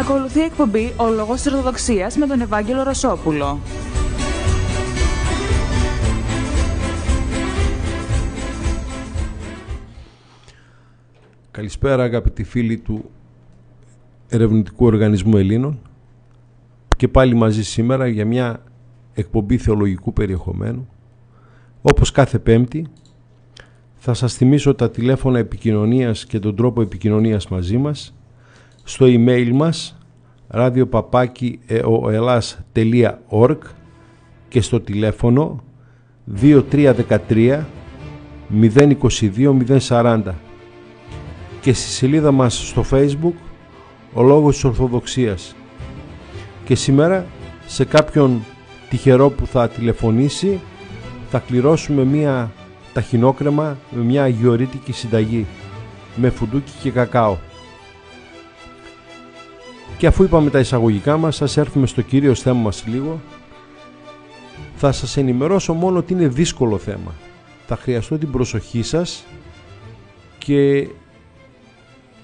Ακολουθεί η εκπομπή «Ο Λόγος της Ορθοδοξίας» με τον Ευάγγελο Ρασόπουλο. Καλησπέρα αγαπητοί φίλοι του Ερευνητικού Οργανισμού Ελλήνων και πάλι μαζί σήμερα για μια εκπομπή θεολογικού περιεχομένου. Όπως κάθε πέμπτη θα σας θυμίσω τα τηλέφωνα επικοινωνίας και τον τρόπο επικοινωνίας μαζί μας στο email μας radiopapakieoelas.org και στο τηλέφωνο 2313 022 040 και στη σελίδα μας στο facebook ο λόγος της Ορθοδοξίας και σήμερα σε κάποιον τυχερό που θα τηλεφωνήσει θα κληρώσουμε μία ταχυνόκρεμα με μια αγιορείτικη συνταγή με φουντούκι και κακάο. Και αφού είπαμε τα εισαγωγικά μας, σας έρθουμε στο κύριο θέμα μας λίγο. Θα σας ενημερώσω μόνο ότι είναι δύσκολο θέμα. Θα χρειαστώ την προσοχή σας και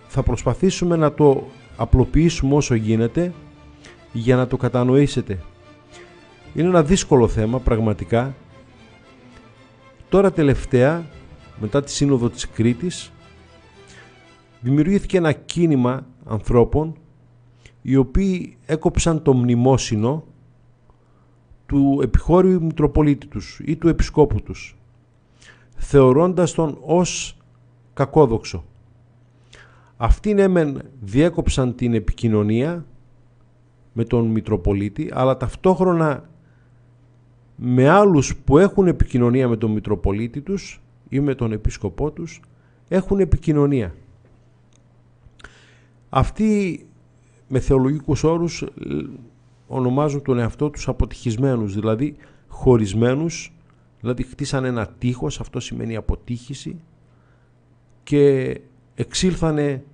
θα προσπαθήσουμε να το απλοποιήσουμε όσο γίνεται για να το κατανοήσετε. Είναι ένα δύσκολο θέμα πραγματικά. Τώρα τελευταία, μετά τη σύνοδο της Κρήτης, δημιουργήθηκε ένα κίνημα ανθρώπων οι οποίοι έκοψαν το μνημόσυνο του επιχώριου Μητροπολίτη τους ή του Επισκόπου τους, θεωρώντας τον ως κακόδοξο. Αυτοί ναι μεν διέκοψαν την επικοινωνία με τον Μητροπολίτη, αλλά ταυτόχρονα με άλλους που έχουν επικοινωνία με τον Μητροπολίτη τους ή με τον Επισκοπό τους, έχουν επικοινωνία. Αυτοί με θεολογικούς όρους ε, ονομάζουν τον εαυτό τους αποτυχισμένους, δηλαδή χωρισμένους, δηλαδή χτίσανε ένα τείχος, αυτό σημαίνει αποτύχηση και εξήλθανε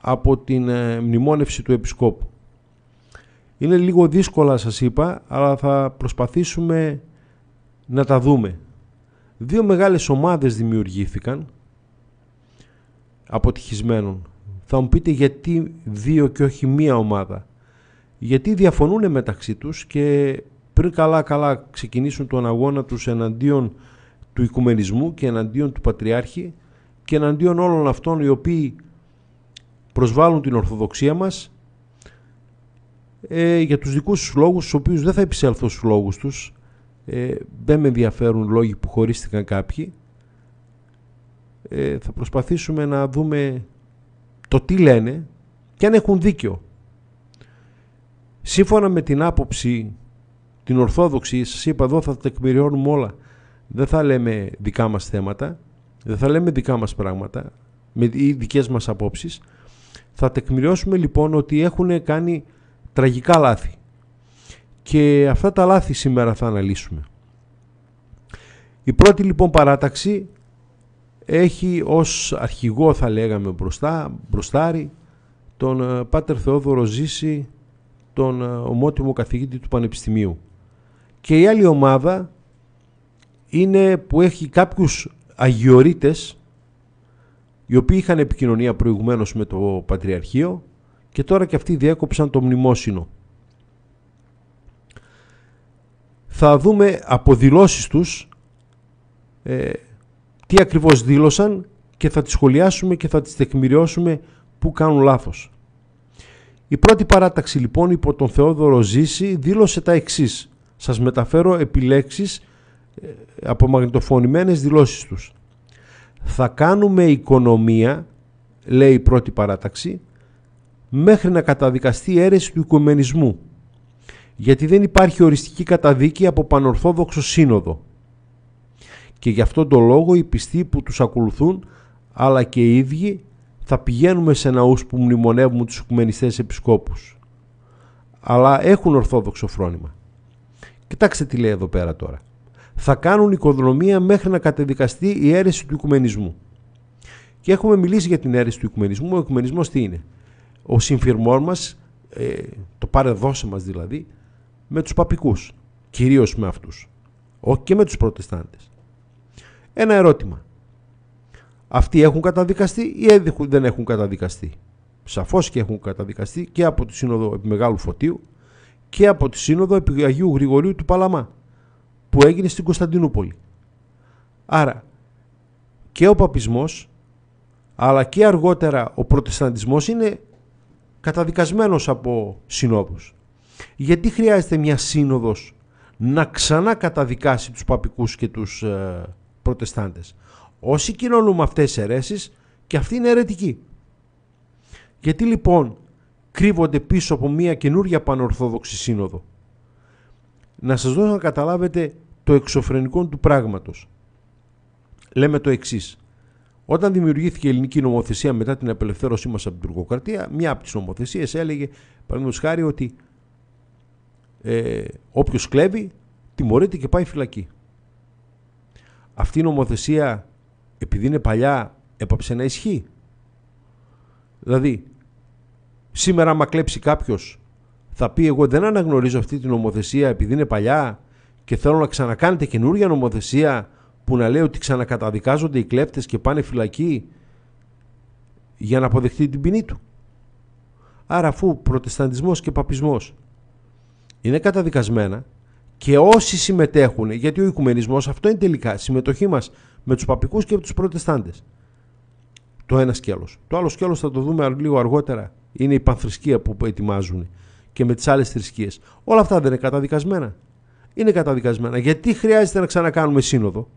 από την ε, μνημόνευση του επισκόπου. Είναι λίγο δύσκολα σας είπα, αλλά θα προσπαθήσουμε να τα δούμε. Δύο μεγάλες ομάδες δημιουργήθηκαν αποτυχισμένων θα μου πείτε γιατί δύο και όχι μία ομάδα. Γιατί διαφωνούν μεταξύ τους και πριν καλά καλά ξεκινήσουν τον αγώνα τους εναντίον του οικουμενισμού και εναντίον του Πατριάρχη και εναντίον όλων αυτών οι οποίοι προσβάλλουν την Ορθοδοξία μας ε, για τους δικούς τους λόγους, στους οποίους δεν θα επισέλθω στους λόγους τους, ε, δεν με ενδιαφέρουν λόγοι που χωρίστηκαν κάποιοι, ε, θα προσπαθήσουμε να δούμε το τι λένε και αν έχουν δίκιο. Σύμφωνα με την άποψη την Ορθόδοξη, σας είπα εδώ θα τεκμηριώνουμε όλα. Δεν θα λέμε δικά μας θέματα, δεν θα λέμε δικά μας πράγματα ή δικές μας απόψεις. Θα τεκμηριώσουμε λοιπόν ότι έχουν κάνει τραγικά λάθη. Και αυτά τα λάθη σήμερα θα αναλύσουμε. Η πρώτη λοιπόν παράταξη έχει ως αρχηγό θα λέγαμε μπροστά, μπροστάρι τον ε, Πάτερ Θεόδωρο Ζήση τον ε, ομότιμο καθηγήτη του Πανεπιστημίου και η άλλη ομάδα είναι που έχει κάποιους αγιορείτες οι οποίοι είχαν επικοινωνία προηγουμένως με το Πατριαρχείο και τώρα και αυτοί διέκοψαν το μνημόσυνο. Θα δούμε από τους ε, τι ακριβώς δήλωσαν και θα τις σχολιάσουμε και θα τις τεκμηριώσουμε που κάνουν λάθος. Η πρώτη παράταξη λοιπόν υπό τον Θεόδωρο Ζήση δήλωσε τα εξής. Σας μεταφέρω επιλέξεις ε, από μαγνητοφωνημένες δηλώσεις τους. Θα κάνουμε οικονομία, λέει η πρώτη παράταξη, μέχρι να καταδικαστεί η αίρεση του οικουμενισμού. Γιατί δεν υπάρχει οριστική καταδίκη από πανορθόδοξο σύνοδο και γι' αυτόν τον λόγο οι πιστοί που τους ακολουθούν αλλά και οι ίδιοι θα πηγαίνουμε σε ναούς που μνημονεύουν τους οικουμενιστές επισκόπους αλλά έχουν ορθόδοξο φρόνημα. Κοιτάξτε τι λέει εδώ πέρα τώρα. Θα κάνουν οικοδρομία μέχρι να κατεδικαστεί η αίρεση του οικουμενισμού. Και έχουμε μιλήσει για την αίρεση του οικουμενισμού. Ο οικουμενισμός τι είναι. Ο συμφυρμόρ μας, ε, το παρεδόσε μας δηλαδή, με τους παπικούς. Κυρίως με αυτούς. Όχι και με τους προτεστάντες. Ένα ερώτημα. Αυτοί έχουν καταδικαστεί ή δεν έχουν καταδικαστεί. Σαφώς και έχουν καταδικαστεί και από τη Σύνοδο Μεγάλου Φωτίου και από τη Σύνοδο Αγίου Γρηγορίου του Παλαμά που έγινε στην Κωνσταντινούπολη. Άρα και ο παπισμός αλλά και αργότερα ο προτεσταντισμός είναι καταδικασμένος από συνόδους. Γιατί χρειάζεται μια σύνοδος να ξανά καταδικάσει τους παπικούς και τους ε, Προτεστάντες. Όσοι κοινωνούν με αυτές τις αιρέσεις και αυτοί είναι αιρετικοί. Γιατί λοιπόν κρύβονται πίσω από μια καινούργια πανορθόδοξη σύνοδο. Να σας δώσω να καταλάβετε το εξωφρενικό του πράγματος. Λέμε το εξής. Όταν δημιουργήθηκε η ελληνική νομοθεσία μετά την απελευθέρωσή μας από την τουρκοκρατία, μια από τις νομοθεσίες έλεγε, χάρη, ότι ε, όποιος κλέβει τιμωρείται και πάει φυλακή αυτή η νομοθεσία επειδή είναι παλιά έπαψε να ισχύει. Δηλαδή σήμερα άμα κλέψει κάποιος θα πει εγώ δεν αναγνωρίζω αυτή την νομοθεσία επειδή είναι παλιά και θέλω να ξανακάνετε καινούργια νομοθεσία που να λέει ότι ξανακαταδικάζονται οι κλέπτες και πάνε φυλακή για να αποδεχτεί την ποινή του. Άρα αφού προτεσταντισμός και παπισμός είναι καταδικασμένα και όσοι συμμετέχουν, γιατί ο οικουμενισμός αυτό είναι τελικά συμμετοχή μας με τους παπικούς και με τους προτεστάντες. Το ένα σκέλος. Το άλλο σκέλος θα το δούμε λίγο αργότερα. Είναι η πανθρησκεία που ετοιμάζουν και με τις άλλες θρησκείες. Όλα αυτά δεν είναι καταδικασμένα. Είναι καταδικασμένα. Γιατί χρειάζεται να ξανακάνουμε σύνοδο.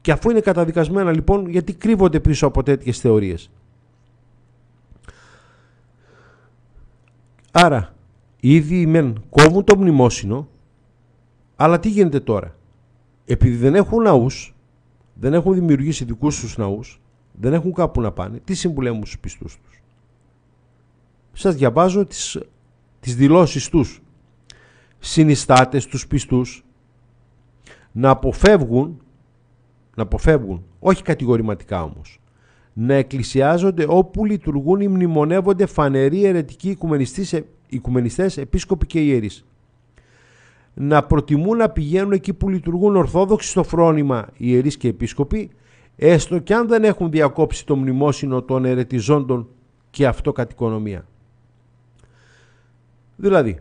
Και αφού είναι καταδικασμένα λοιπόν γιατί κρύβονται πίσω από τέτοιες θεωρίες. Άρα, ήδη μεν κόβουν το μνημόσυνο αλλά τι γίνεται τώρα. Επειδή δεν έχουν ναούς, δεν έχουν δημιουργήσει δικούς τους ναούς, δεν έχουν κάπου να πάνε, τι συμβουλεύουν στου πιστούς τους. Σας διαβάζω τις τις, τις δηλώσεις τους. Συνιστάτες τους πιστούς να αποφεύγουν, να αποφεύγουν, όχι κατηγορηματικά όμως, να εκκλησιάζονται όπου λειτουργούν ή μνημονεύονται φανεροί ερετικοί ε, επίσκοποι και ιερείς να προτιμούν να πηγαίνουν εκεί που λειτουργούν ορθόδοξοι στο φρόνημα ιερείς και επίσκοποι, έστω και αν δεν έχουν διακόψει το μνημόσυνο των ερετιζόντων και αυτό Δηλαδή,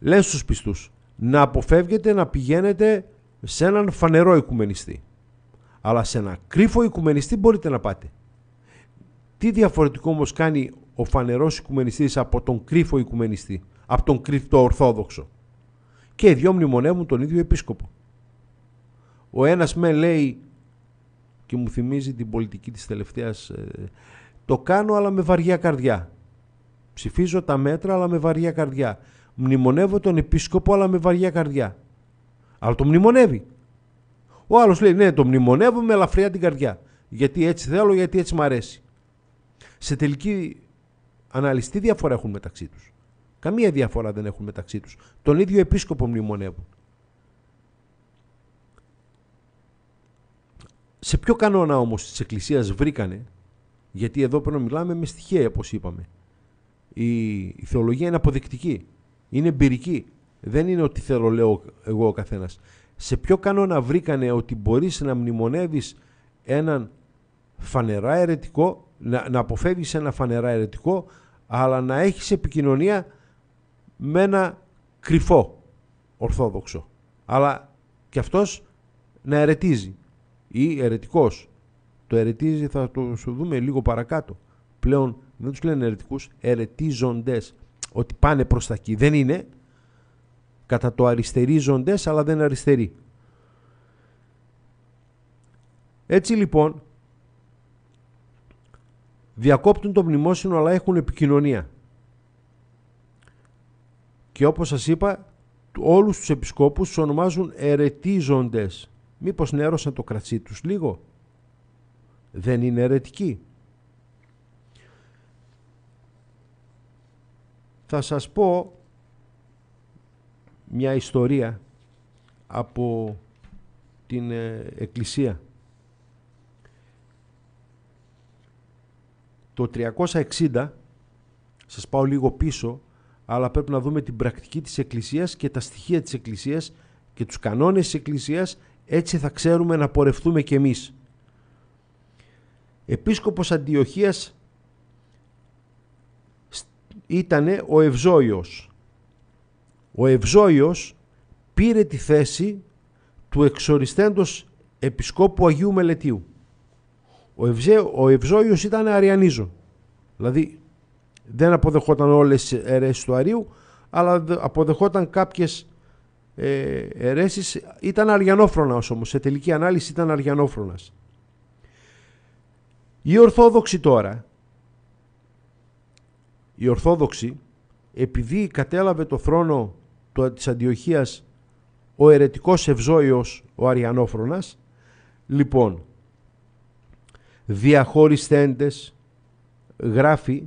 λένε στους πιστούς, να αποφεύγετε να πηγαίνετε σε έναν φανερό οικουμενιστή. Αλλά σε ένα κρύφο οικουμενιστή μπορείτε να πάτε. Τι διαφορετικό όμως κάνει ο φανερός οικουμενιστής από τον κρύφο οικουμενιστή από τον ορθόδοξο Και οι δυο μνημονεύουν τον ίδιο επίσκοπο. Ο ένας με λέει και μου θυμίζει την πολιτική της τελευταίας ε, το κάνω αλλά με βαριά καρδιά. Ψηφίζω τα μέτρα αλλά με βαριά καρδιά. Μνημονεύω τον επίσκοπο αλλά με βαριά καρδιά. Αλλά το μνημονεύει. Ο άλλος λέει ναι το μνημονεύω με ελαφριά την καρδιά. Γιατί έτσι θέλω, γιατί έτσι μ' αρέσει. Σε τελική ανάλυση τι διαφορά έχουν μεταξύ τους. Καμία διαφορά δεν έχουν μεταξύ τους. Τον ίδιο επίσκοπο μνημονεύουν. Σε ποιο κανόνα όμως της Εκκλησίας βρήκανε, γιατί εδώ πρέπει να μιλάμε με στοιχεία όπως είπαμε. Η, θεολογία είναι αποδεικτική, είναι εμπειρική. Δεν είναι ότι θέλω λέω εγώ ο καθένας. Σε ποιο κανόνα βρήκανε ότι μπορείς να μνημονεύεις έναν φανερά αιρετικό, να, να αποφεύγεις ένα φανερά αιρετικό, αλλά να έχεις επικοινωνία με ένα κρυφό ορθόδοξο. Αλλά και αυτός να ερετίζει ή ερετικός. Το ερετίζει θα το σου δούμε λίγο παρακάτω. Πλέον δεν τους λένε ερετικούς, ερετίζοντες. Ότι πάνε προς τα εκεί. Δεν είναι κατά το αριστερίζοντες αλλά δεν αριστερεί. Έτσι λοιπόν διακόπτουν το μνημόσυνο αλλά έχουν επικοινωνία. Και όπως σας είπα, όλους τους επισκόπους τους ονομάζουν ερετίζοντες. Μήπως νέρωσαν το κρατσί τους λίγο. Δεν είναι ερετικοί. Θα σας πω μια ιστορία από την ε, Εκκλησία. Το 360, σας πάω λίγο πίσω, αλλά πρέπει να δούμε την πρακτική της Εκκλησίας και τα στοιχεία της Εκκλησίας και τους κανόνες της Εκκλησίας, έτσι θα ξέρουμε να πορευτούμε κι εμείς. Επίσκοπος Αντιοχίας ήταν ο Ευζόιος. Ο Ευζόιος πήρε τη θέση του εξοριστέντος Επισκόπου Αγίου Μελετίου. Ο, ο Ευζόιος ήταν αριανίζων. Δηλαδή δεν αποδεχόταν όλες τις αιρέσεις του Αρίου, αλλά αποδεχόταν κάποιες ε, αιρέσεις. Ήταν αριανόφρονας όμως, σε τελική ανάλυση ήταν αριανόφρονας. η Ορθόδοξη τώρα, η Ορθόδοξη επειδή κατέλαβε το θρόνο της Αντιοχίας ο ερετικός Ευζώιος ο Αριανόφρονας, λοιπόν, διαχωριστέντες, γράφει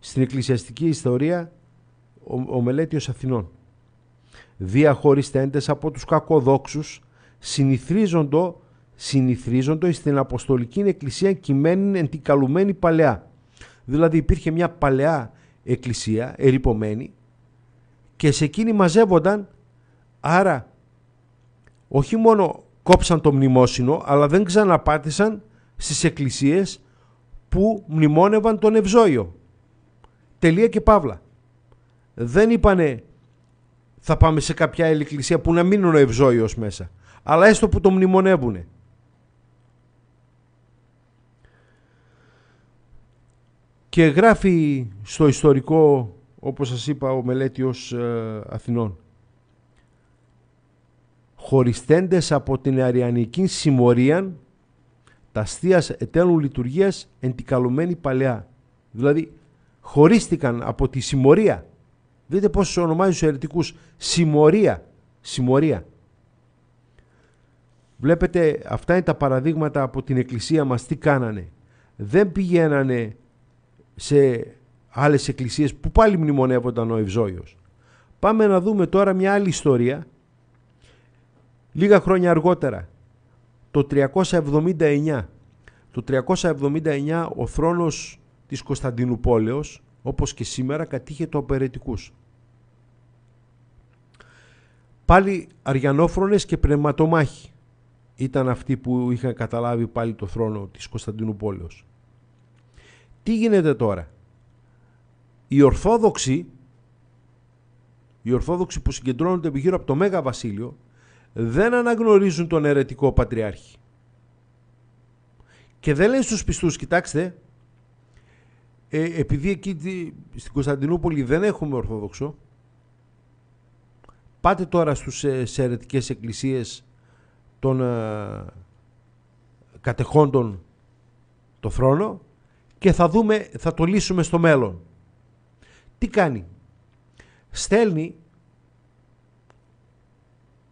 στην εκκλησιαστική ιστορία ο, ο μελέτιος Αθηνών. Διαχωριστέντες από τους κακοδόξους συνηθρίζοντο συνηθρίζοντο στην Αποστολική Εκκλησία κειμένην εν την καλουμένη παλαιά. Δηλαδή υπήρχε μια παλαιά εκκλησία ερυπωμένη και σε εκείνη μαζεύονταν άρα όχι μόνο κόψαν το μνημόσυνο αλλά δεν ξαναπάτησαν στις εκκλησίες που μνημόνευαν τον Ευζόιο. Τελεία και παύλα. Δεν είπανε θα πάμε σε κάποια άλλη εκκλησία που να μείνουν ο Ευζώιος μέσα. Αλλά έστω που το μνημονεύουνε. Και γράφει στο ιστορικό, όπως σας είπα, ο Μελέτιος ε, Αθηνών. Χωριστέντες από την αριανική συμμορία, τα αστείας ετέλουν λειτουργίας εν παλαιά. Δηλαδή, χωρίστηκαν από τη συμμορία. Δείτε πώς ονομάζει τους αιρετικούς. Συμμορία. Βλέπετε αυτά είναι τα παραδείγματα από την εκκλησία μας τι κάνανε. Δεν πηγαίνανε σε άλλες εκκλησίες που πάλι μνημονεύονταν ο Ευζώιος. Πάμε να δούμε τώρα μια άλλη ιστορία. Λίγα χρόνια αργότερα, το 379, το 379 ο θρόνος της Κωνσταντινούπολεως, όπως και σήμερα κατήχε το απαιρετικούς. Πάλι αριανόφρονες και πνευματομάχοι ήταν αυτοί που είχαν καταλάβει πάλι το θρόνο της Κωνσταντινούπολεως. Τι γίνεται τώρα. Οι Ορθόδοξοι, οι Ορθόδοξοι που συγκεντρώνονται γύρω από το Μέγα Βασίλειο, δεν αναγνωρίζουν τον αιρετικό πατριάρχη. Και δεν λένε στους πιστούς, κοιτάξτε, ε, επειδή εκεί στην Κωνσταντινούπολη δεν έχουμε Ορθόδοξο, πάτε τώρα στους, ε, εκκλησίες των ε, κατεχόντων το θρόνο και θα δούμε, θα το λύσουμε στο μέλλον. Τι κάνει. Στέλνει,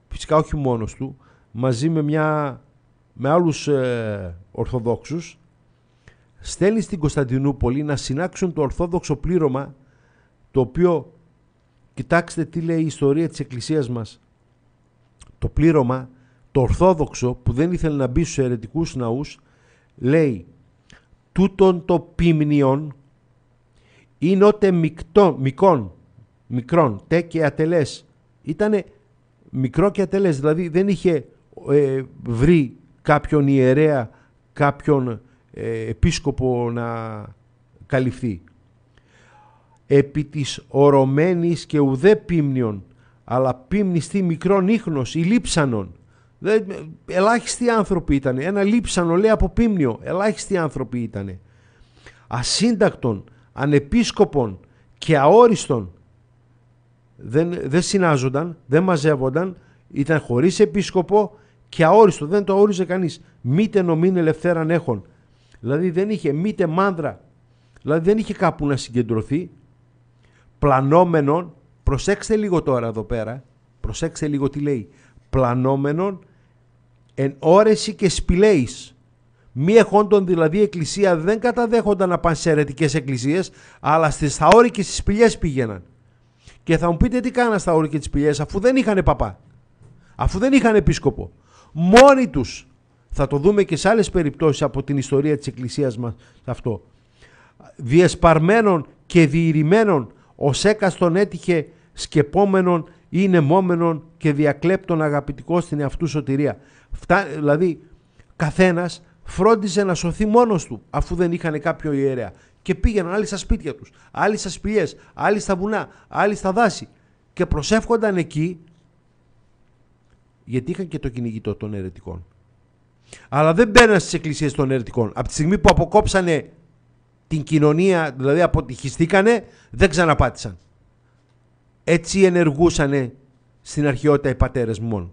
φυσικά όχι μόνος του, μαζί με, μια, με άλλους ε, Ορθοδόξους στέλνει στην Κωνσταντινούπολη να συνάξουν το ορθόδοξο πλήρωμα το οποίο, κοιτάξτε τι λέει η ιστορία της Εκκλησίας μας, το πλήρωμα, το ορθόδοξο που δεν ήθελε να μπει στους αιρετικούς ναούς, λέει «Τούτον το πίμνιον είναι ότε μικρόν, μικρόν, τε και ατελές». Ήτανε μικρό και ατελές, δηλαδή δεν είχε ε, βρει κάποιον ιερέα, κάποιον ε, επίσκοπο να καλυφθεί. Επί της ορωμένης και ουδέ πίμνιον, αλλά πίμνιστη μικρόν ίχνος ή λείψανον. Ελάχιστοι άνθρωποι ήταν. Ένα λείψανο λέει από πίμνιο. Ελάχιστοι άνθρωποι ήταν. Ασύντακτον, ανεπίσκοπον και αόριστον. Δεν, δεν συνάζονταν, δεν μαζεύονταν, ήταν χωρίς επίσκοπο και αόριστο, δεν το όριζε κανείς. Μήτε νομήν ελευθέραν έχων. Δηλαδή δεν είχε μήτε μάνδρα. Δηλαδή δεν είχε κάπου να συγκεντρωθεί. Πλανόμενον, προσέξτε λίγο τώρα εδώ πέρα, προσέξτε λίγο τι λέει. Πλανόμενον εν όρεση και σπηλαίης. Μη εχόντων δηλαδή η εκκλησία δεν καταδέχονταν να πάνε σε αιρετικές εκκλησίες, αλλά στις θαόροι και στις σπηλιές πήγαιναν. Και θα μου πείτε τι κάναν στα όρια και τις αφού δεν είχαν παπά. Αφού δεν είχαν επίσκοπο. Μόνοι τους θα το δούμε και σε άλλες περιπτώσεις από την ιστορία της Εκκλησίας μας αυτό. Διεσπαρμένων και διηρημένων ως έκαστον έτυχε σκεπόμενων ή νεμόμενων και διακλέπτων αγαπητικό στην εαυτού σωτηρία. Φτα... Δηλαδή καθένας φρόντιζε να σωθεί μόνος του αφού δεν είχαν κάποιο ιερέα και πήγαιναν άλλοι στα σπίτια τους, άλλοι στα σπηλιές, άλλοι στα βουνά, άλλοι στα δάση και προσεύχονταν εκεί γιατί είχαν και το κυνηγητό των αιρετικών. Αλλά δεν μπαίναν στις εκκλησίες των ερετικών. Από τη στιγμή που αποκόψανε την κοινωνία, δηλαδή αποτυχιστήκανε, δεν ξαναπάτησαν. Έτσι ενεργούσαν στην αρχαιότητα οι πατέρες μόνο.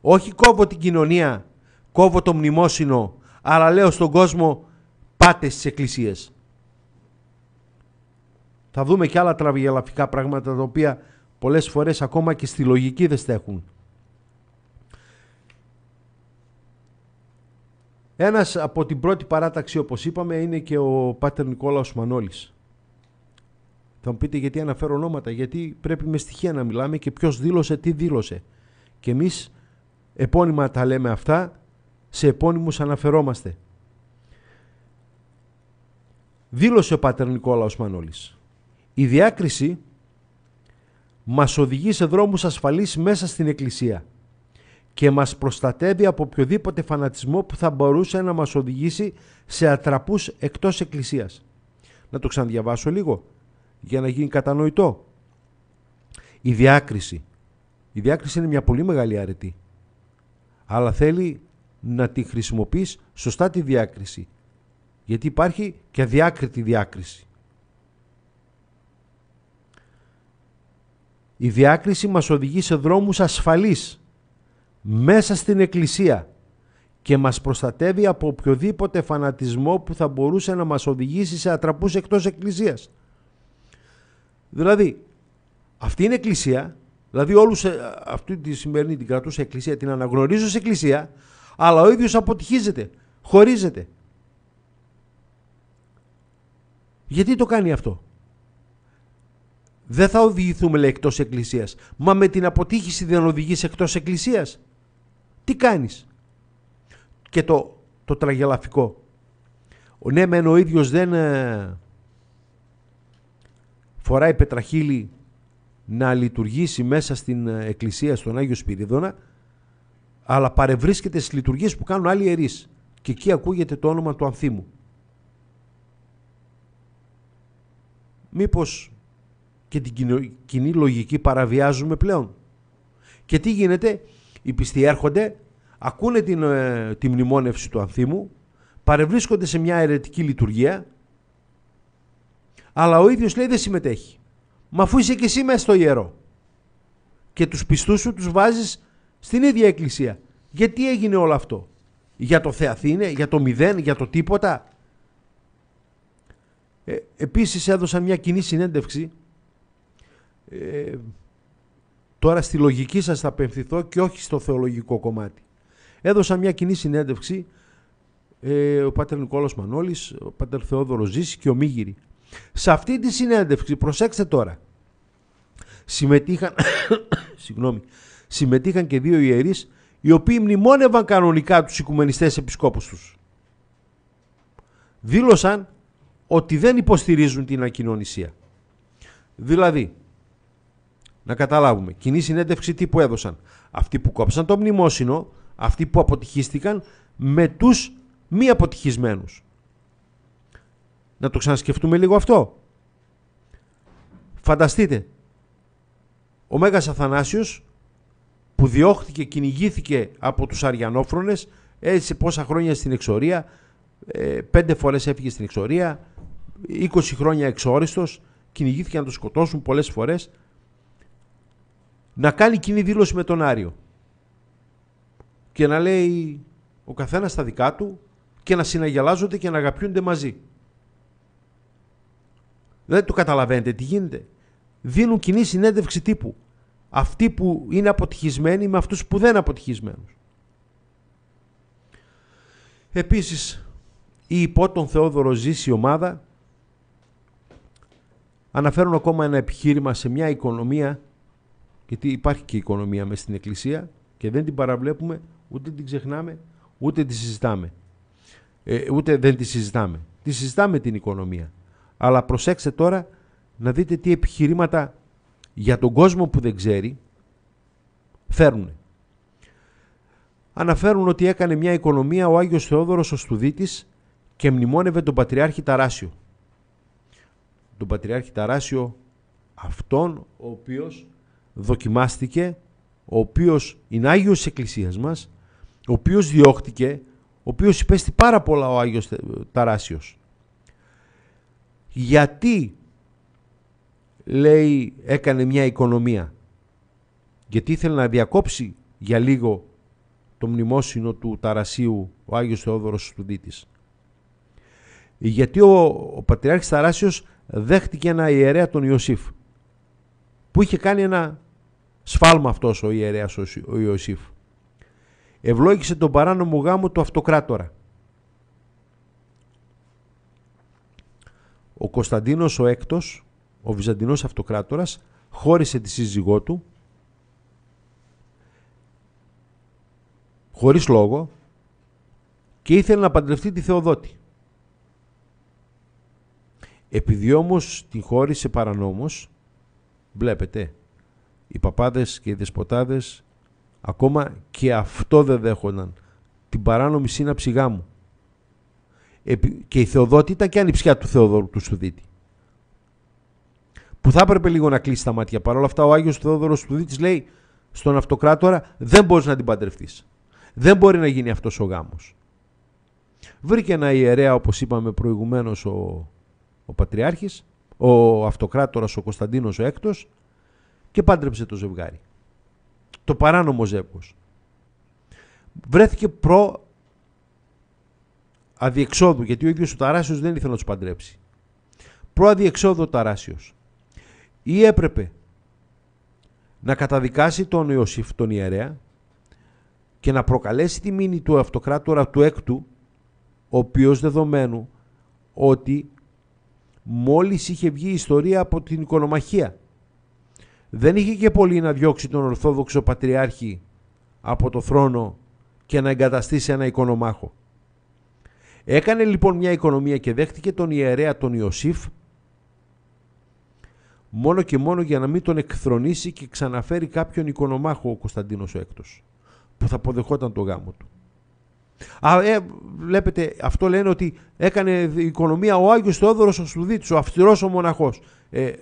Όχι κόβω την κοινωνία, κόβω το μνημόσυνο, αλλά λέω στον κόσμο πάτε στις εκκλησίες. Θα δούμε και άλλα τραβηγελαφικά πράγματα τα οποία πολλές φορές ακόμα και στη λογική δεν στέχουν. Ένας από την πρώτη παράταξη όπως είπαμε είναι και ο Πάτερ Νικόλαος Μανώλης. Θα μου πείτε γιατί αναφέρω ονόματα, γιατί πρέπει με στοιχεία να μιλάμε και ποιος δήλωσε, τι δήλωσε. Και εμείς επώνυμα τα λέμε αυτά, σε επώνυμους αναφερόμαστε. Δήλωσε ο Πάτερ Νικόλαος Μανώλης. Η διάκριση μας οδηγεί σε δρόμους ασφαλής μέσα στην Εκκλησία – και μας προστατεύει από οποιοδήποτε φανατισμό που θα μπορούσε να μας οδηγήσει σε ατραπούς εκτός εκκλησίας. Να το ξαναδιαβάσω λίγο για να γίνει κατανοητό. Η διάκριση. Η διάκριση είναι μια πολύ μεγάλη αρετή. Αλλά θέλει να τη χρησιμοποιείς σωστά τη διάκριση. Γιατί υπάρχει και αδιάκριτη διάκριση. Η διάκριση μας οδηγεί σε δρόμους ασφαλείς μέσα στην Εκκλησία και μας προστατεύει από οποιοδήποτε φανατισμό που θα μπορούσε να μας οδηγήσει σε ατραπούς εκτός Εκκλησίας. Δηλαδή, αυτή είναι Εκκλησία, δηλαδή όλους, ε, αυτή τη σημερινή την κρατούσα Εκκλησία, την αναγνωρίζω σε Εκκλησία, αλλά ο ίδιος αποτυχίζεται, χωρίζεται. Γιατί το κάνει αυτό. Δεν θα οδηγηθούμε λέει εκτός εκκλησίας. Μα με την αποτύχηση δεν οδηγείς εκτός εκκλησίας τι κάνεις. Και το, το τραγελαφικό. Ο, ναι, μεν ο ίδιος δεν ε, φοράει πετραχύλι να λειτουργήσει μέσα στην ε, εκκλησία στον Άγιο Σπυρίδωνα, αλλά παρευρίσκεται στις λειτουργίες που κάνουν άλλοι ιερείς. Και εκεί ακούγεται το όνομα του Ανθίμου. Μήπως και την κοινή λογική παραβιάζουμε πλέον. Και τι γίνεται, οι πιστοί έρχονται, ακούνε την, ε, τη μνημόνευση του ανθίμου, παρευρίσκονται σε μια αιρετική λειτουργία, αλλά ο ίδιος λέει δεν συμμετέχει. Μα αφού είσαι και εσύ μέσα στο ιερό και τους πιστούς σου τους βάζεις στην ίδια εκκλησία. Γιατί έγινε όλο αυτό. Για το Θεαθήνε, για το μηδέν, για το τίποτα. Ε, επίσης έδωσαν μια κοινή συνέντευξη ε, Τώρα στη λογική σας θα απευθυνθώ και όχι στο θεολογικό κομμάτι. Έδωσα μια κοινή συνέντευξη ε, ο Πάτερ Νικόλος Μανώλης, ο Πάτερ Θεόδωρος Ζήσης και ο Μίγυρη. Σε αυτή τη συνέντευξη, προσέξτε τώρα, συμμετείχαν, συγγνώμη, συμμετείχαν και δύο ιερείς οι οποίοι μνημόνευαν κανονικά τους οικουμενιστές επισκόπους τους. Δήλωσαν ότι δεν υποστηρίζουν την ακοινωνισία. Δηλαδή, να καταλάβουμε. Κοινή συνέντευξη τι που έδωσαν. Αυτοί που κόψαν το μνημόσυνο, αυτοί που αποτυχίστηκαν με τους μη αποτυχισμένους. Να το ξανασκεφτούμε λίγο αυτό. Φανταστείτε, ο Μέγας Αθανάσιος που διώχθηκε, κυνηγήθηκε από τους Αριανόφρονες, έτσι πόσα χρόνια στην εξορία, ε, πέντε φορές έφυγε στην εξορία, 20 χρόνια εξόριστος, κυνηγήθηκε να τον σκοτώσουν πολλές φορές, να κάνει κοινή δήλωση με τον Άριο και να λέει ο καθένας τα δικά του και να συναγελάζονται και να αγαπιούνται μαζί. Δεν το καταλαβαίνετε τι γίνεται. Δίνουν κοινή συνέντευξη τύπου. Αυτοί που είναι αποτυχισμένοι με αυτούς που δεν είναι αποτυχισμένοι. Επίσης, η υπό τον Θεόδωρο Ζήση ομάδα αναφέρουν ακόμα ένα επιχείρημα σε μια οικονομία γιατί υπάρχει και η οικονομία μέσα στην Εκκλησία και δεν την παραβλέπουμε, ούτε την ξεχνάμε, ούτε τη συζητάμε. Ε, ούτε δεν τη συζητάμε. Τη συζητάμε την οικονομία. Αλλά προσέξτε τώρα να δείτε τι επιχειρήματα για τον κόσμο που δεν ξέρει φέρνουν. Αναφέρουν ότι έκανε μια οικονομία ο Άγιος Θεόδωρος ο Στουδίτης και μνημόνευε τον Πατριάρχη Ταράσιο. Τον Πατριάρχη Ταράσιο αυτόν ο οποίος δοκιμάστηκε, ο οποίος είναι Άγιος της Εκκλησίας μας, ο οποίος διώχτηκε, ο οποίος υπέστη πάρα πολλά ο Άγιος Ταράσιος. Γιατί, λέει, έκανε μια οικονομία. Γιατί ήθελε να διακόψει για λίγο το μνημόσυνο του Ταρασίου, ο Άγιος Θεόδωρος Στουδίτης. Γιατί ο, ο Πατριάρχης Ταράσιος δέχτηκε ένα ιερέα τον Ιωσήφ, που είχε κάνει ένα Σφάλμα αυτός ο ιερέας ο Ιωσήφ. Ευλόγησε τον παράνομο γάμο του αυτοκράτορα. Ο Κωνσταντίνος ο Έκτος, ο Βυζαντινός αυτοκράτορας, χώρισε τη σύζυγό του χωρίς λόγο και ήθελε να παντρευτεί τη Θεοδότη. Επειδή όμως την χώρισε παρανόμως, βλέπετε, οι παπάδες και οι δεσποτάδες ακόμα και αυτό δεν δέχονταν την παράνομη σύναψη γάμου και η Θεοδότη ήταν και ανιψιά του Θεόδωρου του Στουδίτη που θα έπρεπε λίγο να κλείσει τα μάτια παρόλα αυτά ο Άγιος Θεόδωρος Στουδίτης λέει στον αυτοκράτορα δεν μπορείς να την παντρευτείς δεν μπορεί να γίνει αυτός ο γάμος βρήκε ένα ιερέα όπως είπαμε προηγουμένως ο, ο Πατριάρχης ο αυτοκράτορας ο Κωνσταντίνος ο και πάντρεψε το ζευγάρι. Το παράνομο ζεύγος. Βρέθηκε προ αδιεξόδου, γιατί ο ίδιος ο Ταράσιος δεν ήθελε να τους παντρέψει. Προ αδιεξόδου ο Ταράσιος. Ή έπρεπε να καταδικάσει τον Ιωσήφ τον ιερέα και να προκαλέσει τη μήνυ του αυτοκράτορα του έκτου, ο οποίος δεδομένου ότι μόλις είχε βγει η ιστορία από την οικονομαχία δεν είχε και πολύ να διώξει τον Ορθόδοξο Πατριάρχη από το θρόνο και να εγκαταστήσει ένα οικονομάχο. Έκανε λοιπόν μια οικονομία και δέχτηκε τον ιερέα τον Ιωσήφ μόνο και μόνο για να μην τον εκθρονήσει και ξαναφέρει κάποιον οικονομάχο ο Κωνσταντίνος ο Έκτος που θα αποδεχόταν το γάμο του. Α, ε, βλέπετε, αυτό λένε ότι έκανε οικονομία ο Άγιος Θεόδωρος ο Σουδίτης ο αυστηρός ο μοναχός. Ε,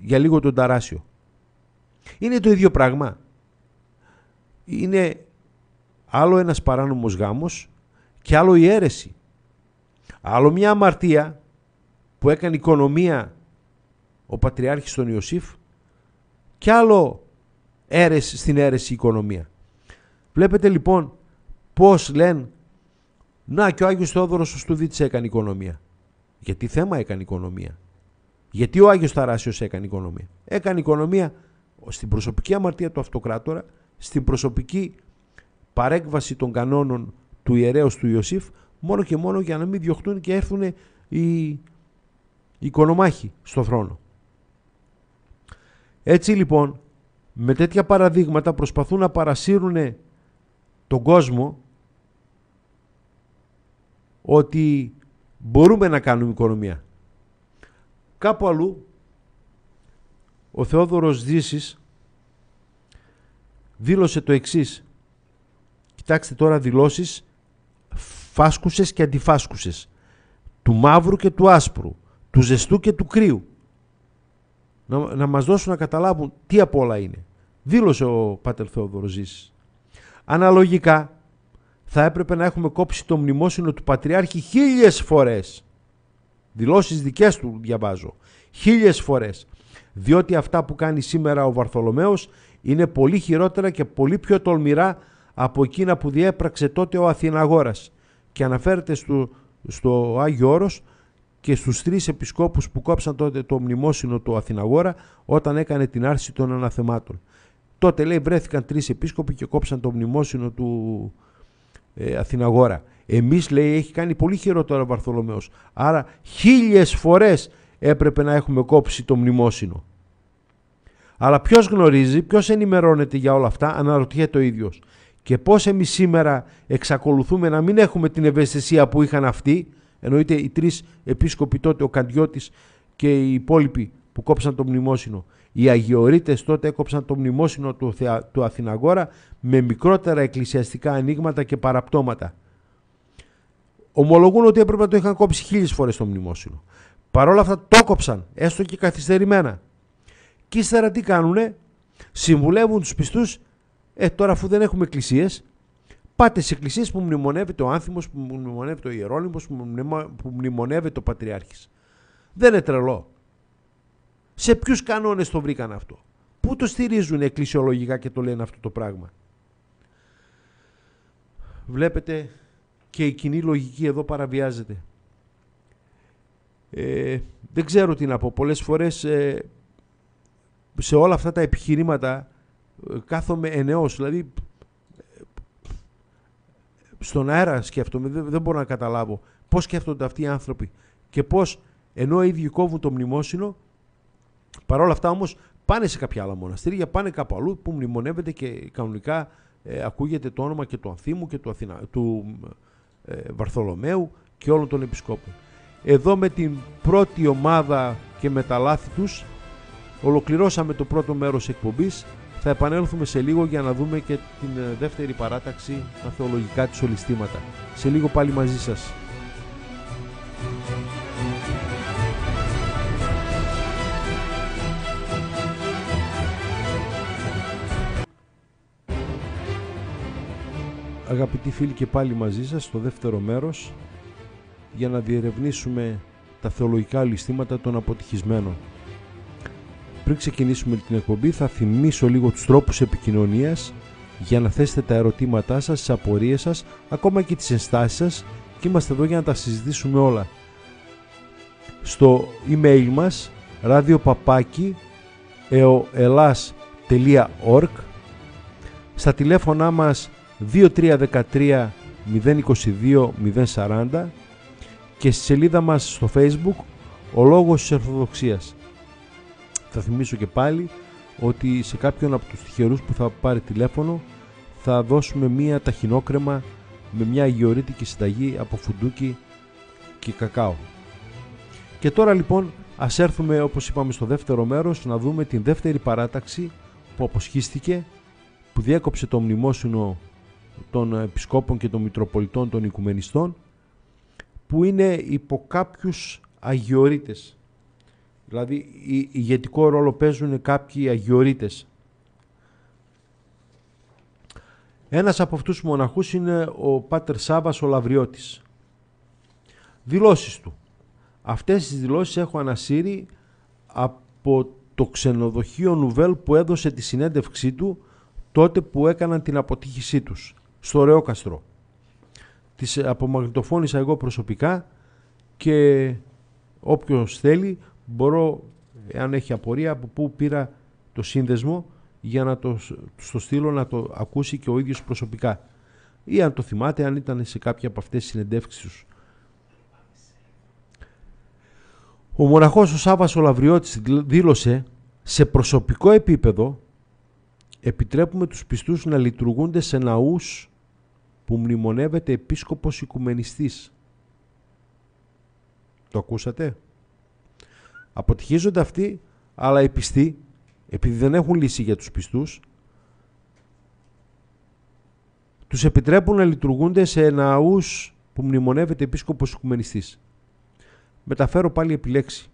για λίγο τον Ταράσιο. Είναι το ίδιο πράγμα. Είναι άλλο ένας παράνομος γάμος και άλλο η αίρεση. Άλλο μια αμαρτία που έκανε οικονομία ο Πατριάρχης τον Ιωσήφ και άλλο αίρεση, στην αίρεση οικονομία. Βλέπετε λοιπόν πώς λένε να και ο Άγιος Θεόδωρος ο Στουδίτης έκανε οικονομία. Γιατί θέμα έκανε οικονομία. Γιατί ο Άγιος Θαράσιος έκανε οικονομία. Έκανε οικονομία στην προσωπική αμαρτία του αυτοκράτορα, στην προσωπική παρέκβαση των κανόνων του ιερέως του Ιωσήφ, μόνο και μόνο για να μην διωχτούν και έρθουν οι οικονομάχοι στο θρόνο. Έτσι λοιπόν, με τέτοια παραδείγματα προσπαθούν να παρασύρουν τον κόσμο ότι μπορούμε να κάνουμε οικονομία. Κάπου αλλού ο Θεόδωρος Δύσης δήλωσε το εξής. Κοιτάξτε τώρα δηλώσεις φάσκουσες και αντιφάσκουσες. Του μαύρου και του άσπρου. Του ζεστού και του κρύου. Να, να μας δώσουν να καταλάβουν τι από όλα είναι. Δήλωσε ο Πάτερ Θεόδωρος Δύσης. Αναλογικά θα έπρεπε να έχουμε κόψει το μνημόσυνο του Πατριάρχη χίλιες φορές Δηλώσεις δικές του διαβάζω. Χίλιες φορές. Διότι αυτά που κάνει σήμερα ο Βαρθολομέος είναι πολύ χειρότερα και πολύ πιο τολμηρά από εκείνα που διέπραξε τότε ο Αθηναγόρας και αναφέρεται στο, στο Άγιο Όρος και στους τρεις επισκόπους που κόψαν τότε το μνημόσυνο του Αθηναγόρα όταν έκανε την άρση των αναθεμάτων. Τότε λέει βρέθηκαν τρεις επίσκοποι και κόψαν το μνημόσυνο του ε, Αθηναγόρα. Εμείς λέει έχει κάνει πολύ χειρότερο ο Βαρθολομέος. Άρα χίλιες φορές έπρεπε να έχουμε κόψει το μνημόσυνο. Αλλά ποιος γνωρίζει, ποιος ενημερώνεται για όλα αυτά, αναρωτιέται ο ίδιος. Και πώς εμείς σήμερα εξακολουθούμε να μην έχουμε την ευαισθησία που είχαν αυτοί, εννοείται οι τρεις επίσκοποι τότε, ο Καντιώτης και οι υπόλοιποι που κόψαν το μνημόσυνο. Οι Αγιορείτες τότε έκοψαν το μνημόσυνο του, του Αθηναγόρα με μικρότερα εκκλησιαστικά ανοίγματα και παραπτώματα ομολογούν ότι έπρεπε να το είχαν κόψει χίλιες φορές το μνημόσυνο. Παρ' όλα αυτά το κόψαν, έστω και καθυστερημένα. Και ύστερα τι κάνουνε, συμβουλεύουν τους πιστούς, ε τώρα αφού δεν έχουμε εκκλησίες, πάτε σε εκκλησίες που μνημονεύεται ο Άνθιμος, που μνημονεύεται ο Ιερόλυμος, που μνημονεύεται ο Πατριάρχης. Δεν είναι τρελό. Σε ποιους κανόνες το βρήκαν αυτό. Πού το στηρίζουν εκκλησιολογικά και το λένε αυτό το πράγμα. Βλέπετε και η κοινή λογική εδώ παραβιάζεται. Ε, δεν ξέρω τι να πω. Πολλές φορές ε, σε όλα αυτά τα επιχειρήματα ε, κάθομαι ενεός. Δηλαδή στον αέρα σκέφτομαι, δεν, δεν μπορώ να καταλάβω πώς σκέφτονται αυτοί οι άνθρωποι και πώς ενώ οι ίδιοι κόβουν το μνημόσυνο παρόλα αυτά όμως πάνε σε κάποια άλλα μοναστήρια, πάνε κάπου αλλού που μνημονεύεται και κανονικά ε, ακούγεται το όνομα και του Ανθήμου και του, Αθηνα, του ε, Βαρθολομαίου και όλων των επισκόπων. Εδώ με την πρώτη ομάδα και με τα λάθη τους ολοκληρώσαμε το πρώτο μέρος εκπομπής. Θα επανέλθουμε σε λίγο για να δούμε και την ε, δεύτερη παράταξη, τα θεολογικά της ολιστήματα. Σε λίγο πάλι μαζί σας. Αγαπητοί φίλοι και πάλι μαζί σας στο δεύτερο μέρος για να διερευνήσουμε τα θεολογικά ληστήματα των αποτυχισμένων. Πριν ξεκινήσουμε την εκπομπή θα θυμίσω λίγο τους τρόπους επικοινωνίας για να θέσετε τα ερωτήματά σας, τις απορίες σας, ακόμα και τις ενστάσεις σας και είμαστε εδώ για να τα συζητήσουμε όλα. Στο email μας radiopapaki.eoelas.org Στα τηλέφωνά μας 2313 022 040 και στη σελίδα μας στο facebook ο λόγος της Ορθοδοξίας. Θα θυμίσω και πάλι ότι σε κάποιον από τους τυχερούς που θα πάρει τηλέφωνο θα δώσουμε μία ταχυνόκρεμα με μια αγιορίτικη συνταγή από φουντούκι και κακάο. Και τώρα λοιπόν ας έρθουμε όπως είπαμε στο δεύτερο μέρος να δούμε την δεύτερη παράταξη που αποσχίστηκε που διέκοψε το μνημόσυνο των επισκόπων και των Μητροπολιτών των Οικουμενιστών που είναι υπό κάποιους αγιορείτες. Δηλαδή ηγετικό ρόλο παίζουν κάποιοι αγιορείτες. Ένας από αυτούς τους μοναχούς είναι ο Πάτερ Σάβας ο Λαυριώτης Δηλώσεις του. Αυτές τις δηλώσεις έχω ανασύρει από το ξενοδοχείο Νουβέλ που έδωσε τη συνέντευξή του τότε που έκαναν την αποτύχησή τους στο Καστρό. Τις απομαγνητοφώνησα εγώ προσωπικά και όποιος θέλει μπορώ, αν έχει απορία, από πού πήρα το σύνδεσμο για να το στο στείλω να το ακούσει και ο ίδιος προσωπικά. Ή αν το θυμάται, αν ήταν σε κάποια από αυτές τις συνεντεύξεις Ο μοναχός ο Σάββας ο Λαυριώτης δήλωσε σε προσωπικό επίπεδο επιτρέπουμε τους πιστούς να λειτουργούνται σε ναούς που μνημονεύεται επίσκοπος οικουμενιστής. Το ακούσατε? Αποτυχίζονται αυτοί, αλλά οι πιστοί, επειδή δεν έχουν λύση για τους πιστούς, τους επιτρέπουν να λειτουργούνται σε ναούς που μνημονεύεται επίσκοπος οικουμενιστής. Μεταφέρω πάλι επιλέξη.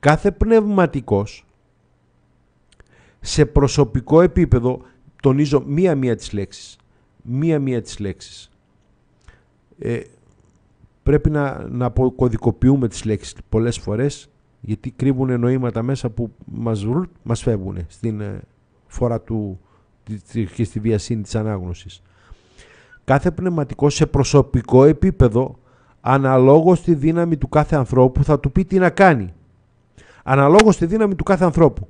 Κάθε πνευματικός σε προσωπικό επίπεδο τονίζω μία-μία τις λέξεις μία-μία τις λέξεις. Ε, πρέπει να, να αποκωδικοποιούμε τις λέξεις πολλές φορές γιατί κρύβουν νοήματα μέσα που μας, βρουν, μας φεύγουν στην ε, φορά του και στη βιασύνη της ανάγνωσης. Κάθε πνευματικό σε προσωπικό επίπεδο αναλόγως τη δύναμη του κάθε ανθρώπου θα του πει τι να κάνει. Αναλόγως τη δύναμη του κάθε ανθρώπου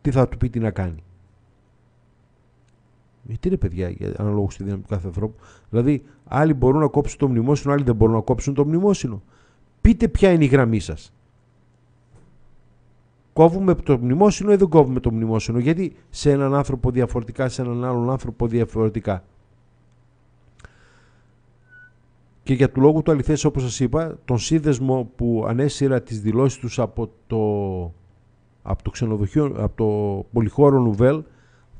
τι θα του πει τι να κάνει. Γιατί είναι παιδιά, αναλόγω στη δύναμη του κάθε ανθρώπου. Δηλαδή, άλλοι μπορούν να κόψουν το μνημόσυνο, άλλοι δεν μπορούν να κόψουν το μνημόσυνο. Πείτε ποια είναι η γραμμή σας. Κόβουμε το μνημόσυνο ή δεν κόβουμε το μνημόσυνο. Γιατί σε έναν άνθρωπο διαφορετικά, σε έναν άλλον άνθρωπο διαφορετικά. Και για του λόγου του αληθές, όπως σας είπα, τον σύνδεσμο που ανέσυρα τις δηλώσεις τους από το, από το ξενοδοχείο, από το πολυχώρο Νουβέλ,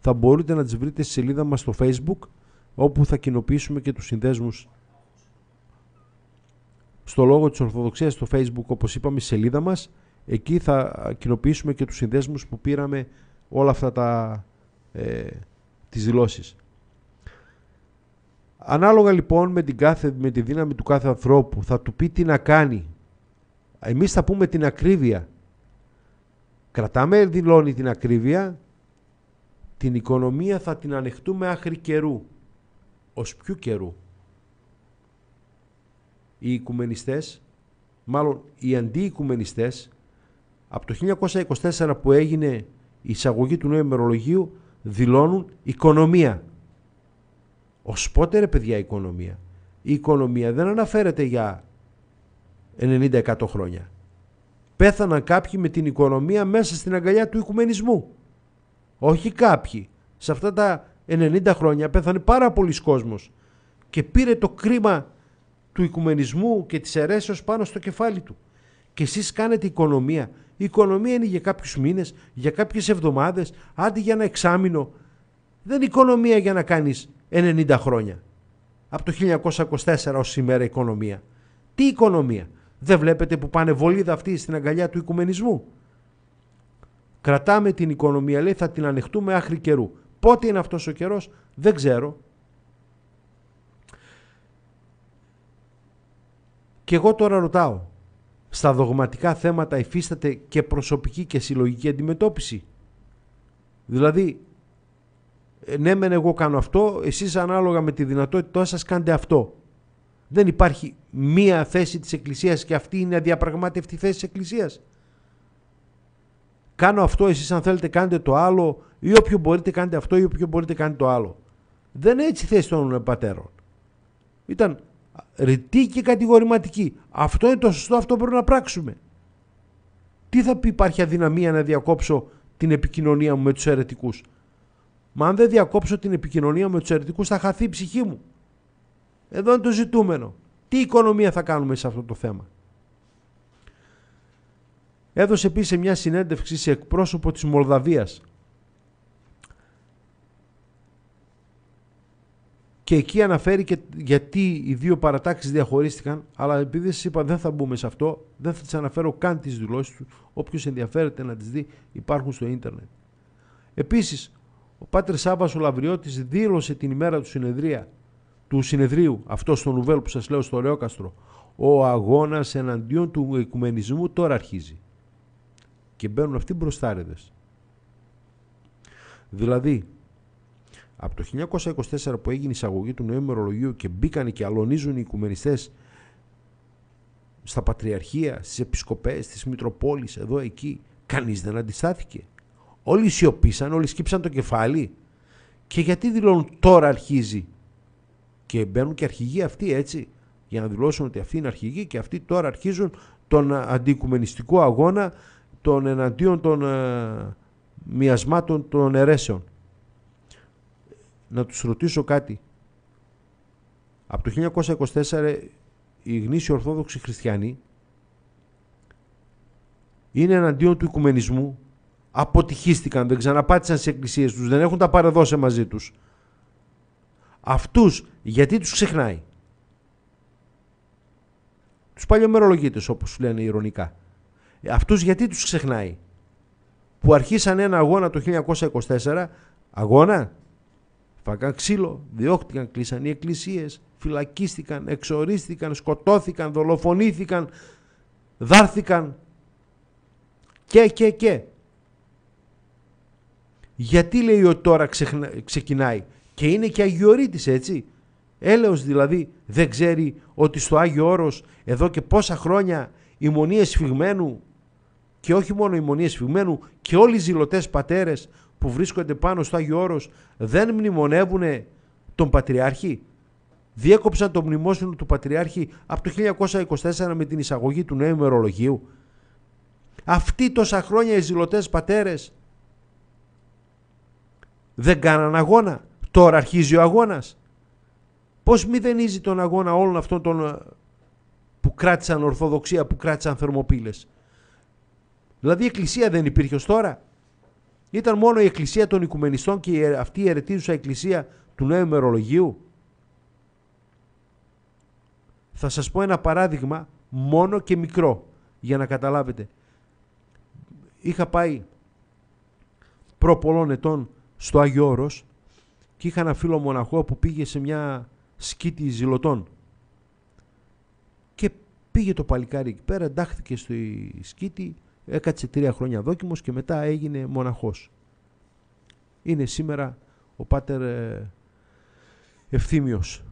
θα μπορείτε να τις βρείτε στη σελίδα μας στο facebook όπου θα κοινοποιήσουμε και τους συνδέσμους στο λόγο της Ορθοδοξίας στο facebook όπως είπαμε η σελίδα μας εκεί θα κοινοποιήσουμε και τους συνδέσμους που πήραμε όλα αυτά τα, ε, τις δηλώσεις. Ανάλογα λοιπόν με, την κάθε, με τη δύναμη του κάθε ανθρώπου θα του πει τι να κάνει. Εμείς θα πούμε την ακρίβεια. Κρατάμε δηλώνει την ακρίβεια την οικονομία θα την ανεχτούμε άχρη καιρού. Ως ποιου καιρού. Οι οικουμενιστές, μάλλον οι αντιοικουμενιστές, από το 1924 που έγινε η εισαγωγή του νέου ημερολογίου, δηλώνουν οικονομία. Ως πότε ρε παιδιά οικονομία. Η οικονομία δεν αναφέρεται για 90-100 χρόνια. Πέθαναν κάποιοι με την οικονομία μέσα στην αγκαλιά του οικουμενισμού. Όχι κάποιοι. Σε αυτά τα 90 χρόνια πέθανε πάρα πολλοί κόσμος και πήρε το κρίμα του οικουμενισμού και της αιρέσεως πάνω στο κεφάλι του. Και εσείς κάνετε οικονομία. Η οικονομία είναι για κάποιους μήνες, για κάποιες εβδομάδες, άντι για ένα εξάμεινο. Δεν είναι οικονομία για να κάνεις 90 χρόνια. Από το 1924 ως σήμερα οικονομία. Τι οικονομία. Δεν βλέπετε που πάνε βολίδα αυτή στην αγκαλιά του οικουμενισμού. Κρατάμε την οικονομία, λέει, θα την ανεχτούμε άχρη καιρού. Πότε είναι αυτός ο καιρός, δεν ξέρω. Και εγώ τώρα ρωτάω, στα δογματικά θέματα υφίσταται και προσωπική και συλλογική αντιμετώπιση. Δηλαδή, ε, ναι μεν εγώ κάνω αυτό, εσείς ανάλογα με τη δυνατότητά σας κάντε αυτό. Δεν υπάρχει μία θέση της Εκκλησίας και αυτή είναι αδιαπραγμάτευτη θέση της Εκκλησίας κάνω αυτό, εσείς αν θέλετε κάνετε το άλλο ή όποιο μπορείτε κάνετε αυτό ή όποιο μπορείτε κάνετε το άλλο. Δεν έτσι θέση των πατέρων. Ήταν ρητή και κατηγορηματική. Αυτό είναι το σωστό, αυτό πρέπει να πράξουμε. Τι θα πει υπάρχει αδυναμία να διακόψω την επικοινωνία μου με τους αιρετικούς. Μα αν δεν διακόψω την επικοινωνία με τους αιρετικούς θα χαθεί η ψυχή μου. Εδώ είναι το ζητούμενο. Τι οικονομία θα κάνουμε σε αυτό το θέμα. Έδωσε επίσης μια συνέντευξη σε εκπρόσωπο της Μολδαβίας Και εκεί αναφέρει και γιατί οι δύο παρατάξεις διαχωρίστηκαν, αλλά επειδή σας είπα δεν θα μπούμε σε αυτό, δεν θα τις αναφέρω καν τις δηλώσεις τους, όποιος ενδιαφέρεται να τις δει υπάρχουν στο ίντερνετ. Επίσης, ο Πάτρ Σάββας ο Λαβριώτης δήλωσε την ημέρα του, συνεδρία, του συνεδρίου, αυτό στο νουβέλ που σας λέω στο Ρεόκαστρο, ο αγώνας εναντίον του οικουμενισμού τώρα αρχίζει και μπαίνουν αυτοί μπροστάριδες. Δηλαδή, από το 1924 που έγινε η εισαγωγή του νέου ημερολογίου και μπήκαν και αλωνίζουν οι οικουμενιστές στα πατριαρχία, στις επισκοπές, στις μητροπόλεις, εδώ, εκεί, κανείς δεν αντιστάθηκε. Όλοι σιωπήσαν, όλοι σκύψαν το κεφάλι. Και γιατί δηλώνουν τώρα αρχίζει. Και μπαίνουν και αρχηγοί αυτοί έτσι, για να δηλώσουν ότι αυτοί είναι αρχηγοί και αυτοί τώρα αρχίζουν τον αντικουμενιστικό αγώνα των εναντίον των ε, μοιασμάτων των αιρέσεων. Να τους ρωτήσω κάτι. Από το 1924 οι γνήσιοι Ορθόδοξοι Χριστιανοί είναι εναντίον του οικουμενισμού, αποτυχίστηκαν, δεν ξαναπάτησαν σε εκκλησίες τους, δεν έχουν τα παραδώσει μαζί τους. Αυτούς γιατί τους ξεχνάει. Τους παλιομερολογίτες όπως λένε ηρωνικά. Αυτούς γιατί τους ξεχνάει. Που αρχίσαν ένα αγώνα το 1924, αγώνα, φάγαν ξύλο, διώχτηκαν, κλείσαν οι εκκλησίες, φυλακίστηκαν, εξορίστηκαν, σκοτώθηκαν, δολοφονήθηκαν, δάρθηκαν και και και. Γιατί λέει ότι τώρα ξεκινάει και είναι και αγιορείτης έτσι. Έλεος δηλαδή δεν ξέρει ότι στο Άγιο Όρος εδώ και πόσα χρόνια οι μονίες φυγμένου και όχι μόνο οι μονίες φυγμένου και όλοι οι ζηλωτές πατέρες που βρίσκονται πάνω στο Άγιο Όρος δεν μνημονεύουν τον Πατριάρχη. Διέκοψαν το μνημόσυνο του Πατριάρχη από το 1924 με την εισαγωγή του νέου ημερολογίου. Αυτοί τόσα χρόνια οι ζηλωτές πατέρες δεν κάναν αγώνα. Τώρα αρχίζει ο αγώνας. Πώς μηδενίζει τον αγώνα όλων αυτών ε, που κράτησαν Ορθοδοξία, που κράτησαν Θερμοπύλες. Δηλαδή η εκκλησία δεν υπήρχε ως τώρα. Ήταν μόνο η εκκλησία των οικουμενιστών και αυτή η αιρετίζουσα εκκλησία του νέου ημερολογίου. Θα σας πω ένα παράδειγμα μόνο και μικρό για να καταλάβετε. Είχα πάει προ πολλών ετών στο Άγιο Όρος και είχα ένα φίλο μοναχό που πήγε σε μια σκήτη ζηλωτών και πήγε το παλικάρι εκεί πέρα, εντάχθηκε στη σκήτη Έκατσε τρία χρόνια δόκιμος και μετά έγινε μοναχός. Είναι σήμερα ο πάτερ ε, Ευθύμιος.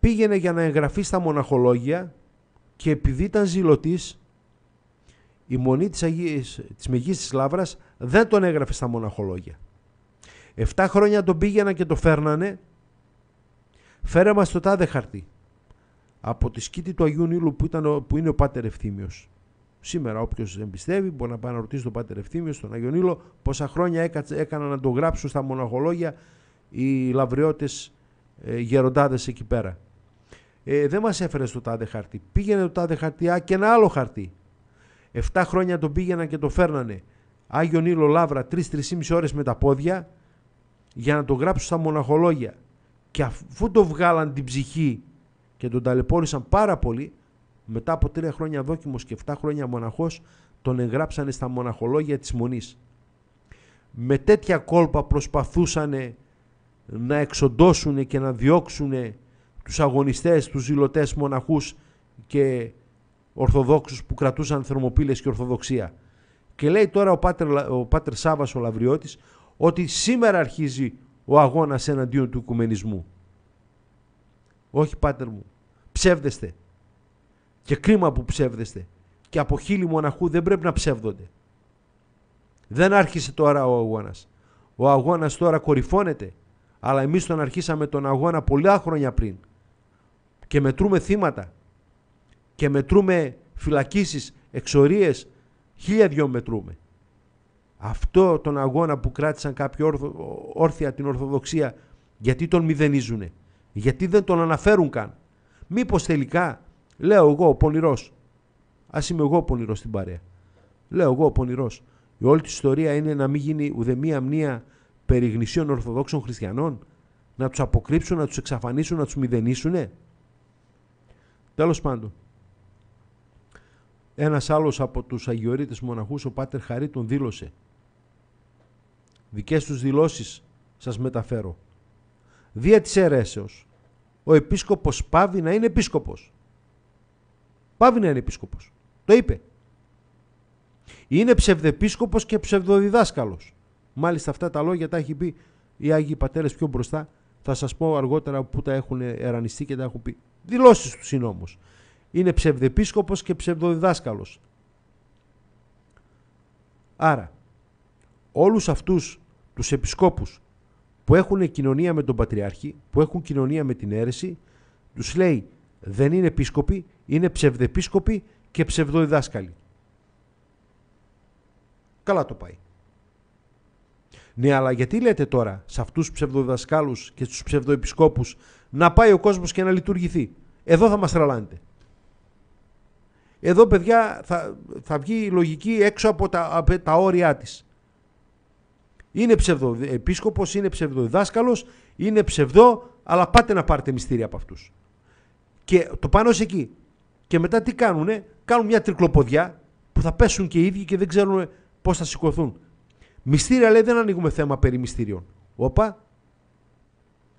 Πήγαινε για να εγγραφεί στα μοναχολόγια και επειδή ήταν ζηλωτής, η μονή της, Αγίας, της Μεγής της Λάβρας δεν τον έγραφε στα μοναχολόγια. Εφτά χρόνια τον πήγαινα και το φέρνανε. Φέρε στο τάδε χαρτί. Από τη σκήτη του Αγίου Νίλου που, ήταν, που είναι ο Πάτερ Ευθύμιος. Σήμερα, όποιος δεν πιστεύει, μπορεί να πάει να ρωτήσει τον Πάτερ Ευθύμιο, στον Αγιονίλο, πόσα χρόνια έκαναν να το γράψουν στα μοναχολόγια οι λαβριώτες ε, γεροντάδες εκεί πέρα. Ε, δεν μας έφερε στο τάδε χαρτί. Πήγαινε το τάδε χαρτί και ένα άλλο χαρτί. Εφτά χρόνια τον πήγαιναν και το φερνανε αγιο Άγιο Ήλο Λαύρα 3-3,5 ώρες με τα πόδια για να το γράψουν στα μοναχολόγια. Και αφού το βγάλαν την ψυχή και τον ταλαιπώρησαν πάρα πολύ, μετά από τρία χρόνια δόκιμος και 7 χρόνια μοναχός, τον εγγράψανε στα μοναχολόγια της Μονής. Με τέτοια κόλπα προσπαθούσαν να εξοντώσουν και να διώξουν τους αγωνιστές, τους ζηλωτές μοναχούς και Ορθοδόξους που κρατούσαν θερμοπύλες και Ορθοδοξία. Και λέει τώρα ο Πάτερ, ο πάτερ Σάβας ο Λαβριώτης ότι σήμερα αρχίζει ο αγώνας εναντίον του οικουμενισμού. Όχι πάτερ μου, ψεύδεστε. Και κρίμα που ψεύδεστε. Και από χίλιου μοναχού δεν πρέπει να ψεύδονται. Δεν άρχισε τώρα ο αγώνας. Ο αγώνας τώρα κορυφώνεται. Αλλά εμείς τον αρχίσαμε τον αγώνα πολλά χρόνια πριν. Και μετρούμε θύματα. Και μετρούμε φυλακίσεις, εξορίες. Χίλια δυο μετρούμε. Αυτό τον αγώνα που κράτησαν κάποιοι όρθο, όρθια την Ορθοδοξία, γιατί τον μηδενίζουνε. Γιατί δεν τον αναφέρουν καν. Μήπως τελικά Λέω εγώ, ο πονηρός. Ας είμαι εγώ ο πονηρός στην παρέα. Λέω εγώ, ο πονηρός. Η όλη της ιστορία είναι να μην γίνει ουδέμια μνήα περί γνησίων Ορθοδόξων Χριστιανών. Να τους αποκρύψουν, να τους εξαφανίσουν, να τους μηδενίσουνε. Τέλος πάντων. Ένας άλλος από τους Αγιορείτες μοναχούς, ο Πάτερ Χαρή, τον δήλωσε. Δικές τους δηλώσεις σας μεταφέρω. Δια της αιρέσεως, ο επίσκοπος πάβει να είναι επίσκοπος Πάβει να είναι επίσκοπος. Το είπε. Είναι ψευδεπίσκοπος και ψευδοδιδάσκαλος. Μάλιστα αυτά τα λόγια τα έχει πει οι Άγιοι πατέρες πιο μπροστά. Θα σας πω αργότερα που τα έχουν ερανιστεί και τα έχουν πει. Δηλώσεις του είναι όμω. Είναι ψευδεπίσκοπος και ψευδοδιδάσκαλος. Άρα, όλους αυτούς τους επισκόπους που έχουν κοινωνία με τον Πατριάρχη, που έχουν κοινωνία με την αίρεση, τους λέει δεν είναι επίσκοποι, είναι ψευδεπίσκοποι και ψευδοειδάσκαλοι. Καλά το πάει. Ναι, αλλά γιατί λέτε τώρα σε αυτούς τους ψευδοδασκάλου και στους ψευδοεπισκόπους να πάει ο κόσμος και να λειτουργηθεί. Εδώ θα μας τραλάνετε. Εδώ, παιδιά, θα, θα βγει η λογική έξω από τα, τα όρια της. Είναι ψευδοεπίσκοπος, είναι ψευδοδάσκαλο είναι ψευδό, αλλά πάτε να πάρετε μυστήρια από αυτούς. Και το πάνω σε εκεί. Και μετά τι κάνουνε, κάνουν μια τρικλοποδιά που θα πέσουν και οι ίδιοι και δεν ξέρουν πώς θα σηκωθούν. Μυστήρια λέει δεν ανοίγουμε θέμα περί μυστήριων. Όπα,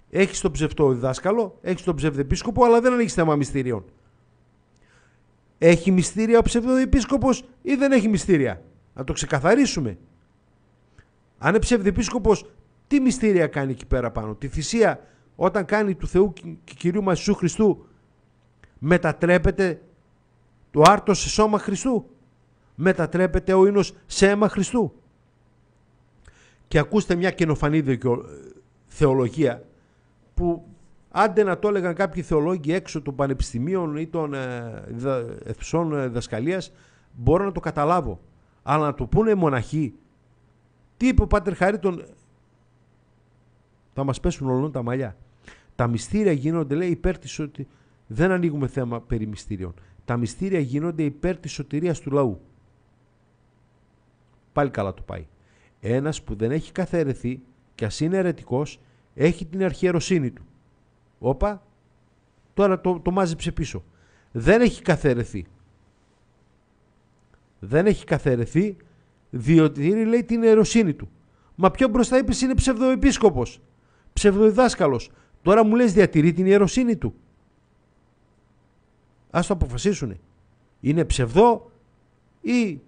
έχεις τον ψευτό διδάσκαλο, έχεις τον ψευδεπίσκοπο, αλλά δεν ανοίγεις θέμα μυστήριων. Έχει μυστήρια ο ψευδεπίσκοπο ή δεν έχει μυστήρια. Να το ξεκαθαρίσουμε. Αν είναι ψευδεπίσκοπος, τι μυστήρια κάνει εκεί πέρα πάνω. Τη θυσία όταν κάνει του Θεού και κυρίου μας Ιησού Χριστού μετατρέπεται το άρτος σε σώμα Χριστού. Μετατρέπεται ο ίνος σε αίμα Χριστού. Και ακούστε μια κοινοφανή θεολογία που άντε να το έλεγαν κάποιοι θεολόγοι έξω των πανεπιστημίων ή των ευσών ε, δασκαλίας μπορώ να το καταλάβω. Αλλά να το πούνε οι μοναχοί τι είπε ο Πάτερ Χαρίτον θα μας πέσουν όλων τα μαλλιά. Τα μυστήρια γίνονται λέει υπέρ της ότι δεν ανοίγουμε θέμα περί μυστήριων. Τα μυστήρια γίνονται υπέρ της σωτηρίας του λαού. Πάλι καλά το πάει. Ένας που δεν έχει καθαίρεθει και ας είναι αιρετικός, έχει την αρχιεροσύνη του. Όπα, τώρα το, το μάζεψε πίσω. Δεν έχει καθαίρεθει. Δεν έχει καθαίρεθει διότι είναι, λέει την ιεροσύνη του. Μα πιο μπροστά είπες είναι ψευδοεπίσκοπος, ψευδοδάσκαλο. Τώρα μου λες διατηρεί την ιεροσύνη του. Ας το αποφασίσουν. Είναι ψευδό ή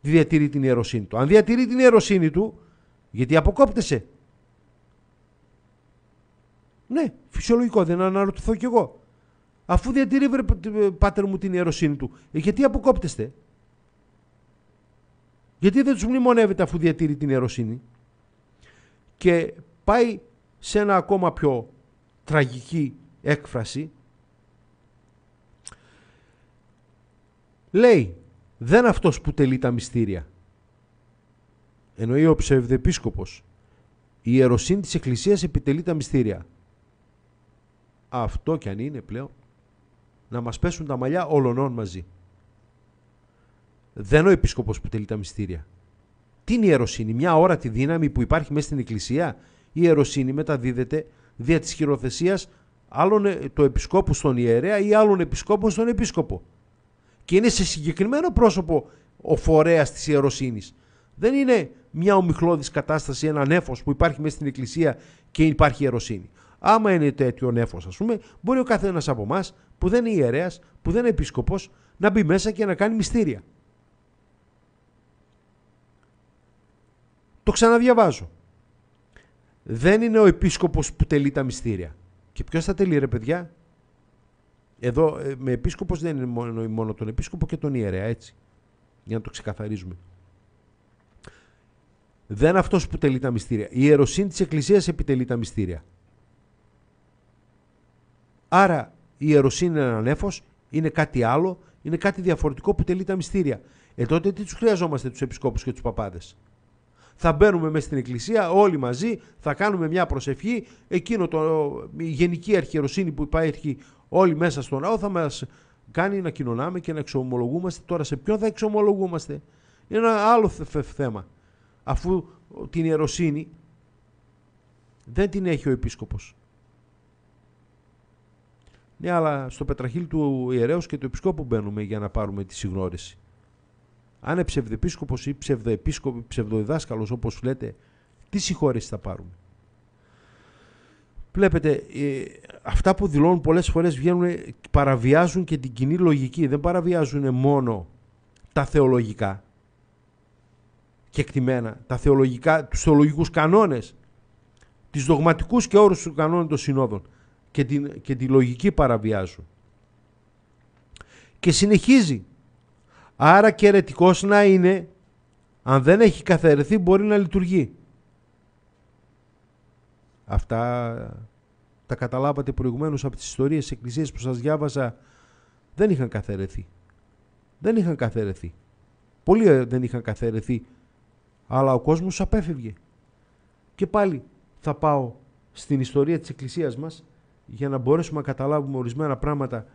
διατηρεί την ιεροσύνη του. Αν διατηρεί την ιεροσύνη του, γιατί αποκόπτεσαι. Ναι, φυσιολογικό, δεν αναρωτηθώ κι εγώ. Αφού διατηρεί, βρε, πάτερ μου, την ιεροσύνη του, ε, γιατί αποκόπτεστε. Γιατί δεν τους μνημονεύεται αφού διατηρεί την ιεροσύνη. Και πάει σε ένα ακόμα πιο τραγική έκφραση λέει δεν αυτός που τελεί τα μυστήρια. Εννοεί ο ψευδεπίσκοπος. Η ιεροσύνη της Εκκλησίας επιτελεί τα μυστήρια. Αυτό κι αν είναι πλέον. Να μας πέσουν τα μαλλιά όλων μαζί. Δεν ο επίσκοπος που τελεί τα μυστήρια. Τι είναι η ιεροσύνη, μια ώρα τη δύναμη που υπάρχει μέσα στην Εκκλησία. Η ιεροσύνη μεταδίδεται δια της χειροθεσίας άλλων, ε, το επισκόπου στον ιερέα ή άλλων επισκόπων στον επίσκοπο και είναι σε συγκεκριμένο πρόσωπο ο φορέας της ιεροσύνης. Δεν είναι μια ομιχλώδης κατάσταση, ένα νεφο που υπάρχει μέσα στην Εκκλησία και υπάρχει ιεροσύνη. Άμα είναι τέτοιο νεφο, ας πούμε, μπορεί ο καθένας από εμάς που δεν είναι ιερέας, που δεν είναι επίσκοπος, να μπει μέσα και να κάνει μυστήρια. Το ξαναδιαβάζω. Δεν είναι ο επίσκοπος που τελεί τα μυστήρια. Και ποιος θα τελεί ρε παιδιά. Εδώ ε, με επίσκοπος δεν είναι μόνο, μόνο τον επίσκοπο και τον ιερέα, έτσι. Για να το ξεκαθαρίζουμε. Δεν αυτός που τελεί τα μυστήρια. Η ιεροσύνη της Εκκλησίας επιτελεί τα μυστήρια. Άρα η ιεροσύνη είναι ένα νέφος, είναι κάτι άλλο, είναι κάτι διαφορετικό που τελεί τα μυστήρια. Ε τότε τι τους χρειαζόμαστε τους επισκόπους και τους παπάδες. Θα μπαίνουμε μέσα στην εκκλησία όλοι μαζί, θα κάνουμε μια προσευχή, εκείνο το η γενική αρχιεροσύνη που υπάρχει όλοι μέσα στον ναό θα μας κάνει να κοινωνάμε και να εξομολογούμαστε. Τώρα σε ποιον θα εξομολογούμαστε. Είναι ένα άλλο θέμα. Αφού την ιεροσύνη δεν την έχει ο επίσκοπος. Ναι, αλλά στο πετραχύλ του ιερέως και του επισκόπου μπαίνουμε για να πάρουμε τη συγνώριση. Αν είναι ψευδεπίσκοπος ή ψευδοεπίσκοπο ή ψευδοδιδάσκαλος όπως λέτε, τι συγχώρεση θα πάρουμε. Βλέπετε, ε, αυτά που δηλώνουν πολλές φορές βγαίνουν, παραβιάζουν και την κοινή λογική. Δεν παραβιάζουν μόνο τα θεολογικά και εκτιμένα, τα θεολογικά, τους θεολογικούς κανόνες, τις δογματικούς και όρους του κανόνων των συνόδων και, την, και τη λογική παραβιάζουν. Και συνεχίζει. Άρα και να είναι, αν δεν έχει καθαριστεί μπορεί να λειτουργεί. Αυτά τα καταλάβατε προηγουμένως από τις ιστορίες της εκκλησίας που σας διάβασα δεν είχαν καθαιρεθεί. Δεν είχαν καθαιρεθεί. Πολλοί ε, δεν είχαν καθαιρεθεί. Αλλά ο κόσμος απέφευγε. Και πάλι θα πάω στην ιστορία της εκκλησίας μας για να μπορέσουμε να καταλάβουμε ορισμένα πράγματα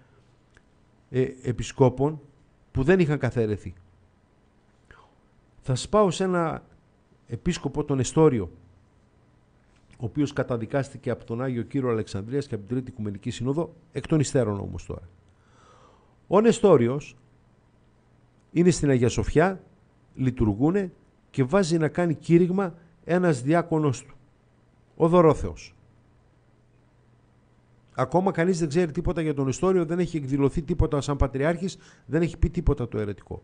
ε, επισκόπων που δεν είχαν καθαιρεθεί. Θα σας πάω σε ένα επίσκοπο τον Εστόριο ο οποίος καταδικάστηκε από τον Άγιο Κύριο Αλεξανδρίας και από την Τρίτη Οικουμενική Σύνοδο, εκ των υστέρων όμως τώρα. Ο Νεστόριος είναι στην Αγία Σοφιά, λειτουργούν και βάζει να κάνει κήρυγμα ένας διάκονος του, ο Δωρόθεος. Ακόμα κανείς δεν ξέρει τίποτα για τον Νεστόριο, δεν έχει εκδηλωθεί τίποτα σαν πατριάρχης, δεν έχει πει τίποτα το αιρετικό.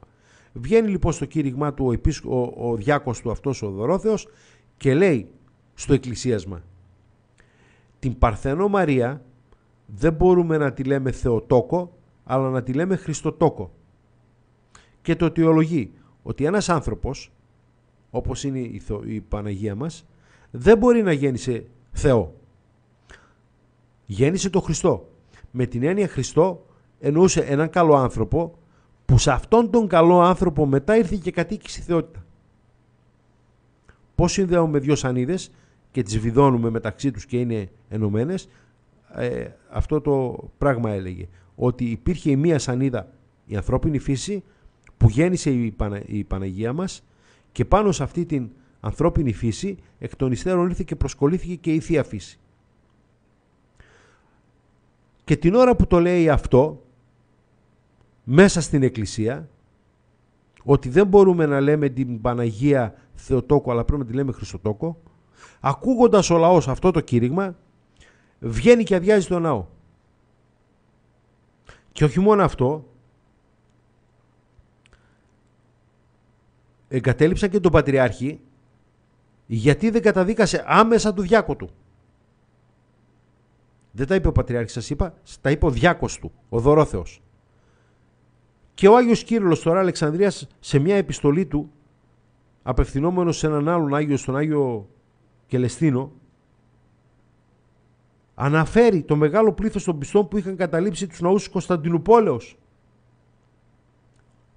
Βγαίνει λοιπόν στο κήρυγμά του ο, ο, ο του αυτός ο Δωρόθεος και λέει στο εκκλησίασμα. Την Παρθενό Μαρία δεν μπορούμε να τη λέμε Θεοτόκο, αλλά να τη λέμε Χριστοτόκο. Και το αιτιολογεί ότι ένας άνθρωπος, όπως είναι η Παναγία μας, δεν μπορεί να γέννησε Θεό. Γέννησε το Χριστό. Με την έννοια Χριστό εννοούσε έναν καλό άνθρωπο που σε αυτόν τον καλό άνθρωπο μετά ήρθε και κατοίκησε η θεότητα. Πώς συνδέουμε δύο σανίδες, και τις βιδώνουμε μεταξύ τους και είναι ενωμένες. Ε, αυτό το πράγμα έλεγε. Ότι υπήρχε η μία σανίδα η ανθρώπινη φύση που γέννησε η, Πανα, Παναγία μας και πάνω σε αυτή την ανθρώπινη φύση εκ των υστέρων ήρθε και προσκολήθηκε και η Θεία Φύση. Και την ώρα που το λέει αυτό μέσα στην Εκκλησία ότι δεν μπορούμε να λέμε την Παναγία Θεοτόκο αλλά πρέπει να τη λέμε Χριστοτόκο Ακούγοντας ο λαός αυτό το κήρυγμα, βγαίνει και αδειάζει τον ναό. Και όχι μόνο αυτό, εγκατέλειψαν και τον Πατριάρχη γιατί δεν καταδίκασε άμεσα του διάκο του. Δεν τα είπε ο Πατριάρχης, σας είπα, τα είπε ο διάκος του, ο Δωρόθεος. Και ο Άγιος Κύριλλος τώρα Αλεξανδρίας σε μια επιστολή του απευθυνόμενος σε έναν άλλον Άγιο, στον Άγιο Κελεστίνο αναφέρει το μεγάλο πλήθος των πιστών που είχαν καταλήψει τους ναούς της Κωνσταντινούπολεως.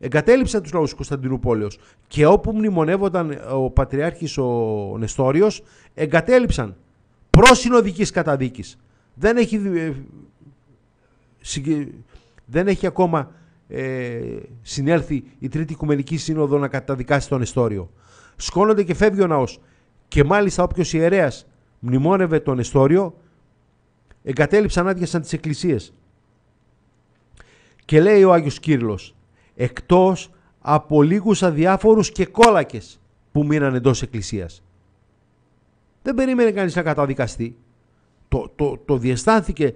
Εγκατέλειψαν τους ναούς της Κωνσταντινούπολεως και όπου μνημονεύονταν ο Πατριάρχης ο Νεστόριος εγκατέλειψαν προσυνοδικής καταδίκης. Δεν έχει, ε, δεν έχει ακόμα ε, συνέλθει η Τρίτη Οικουμενική Σύνοδο να καταδικάσει τον Νεστόριο Σκόνονται και φεύγει ο ναός και μάλιστα όποιος ιερέας μνημόνευε τον Εστόριο, εγκατέλειψαν άδειασαν τις εκκλησίες. Και λέει ο Άγιος Κύριλλος εκτός από λίγους αδιάφορους και κόλακες που μείναν εντός εκκλησίας. Δεν περίμενε κανείς να καταδικαστεί. Το, το, το διαισθάνθηκε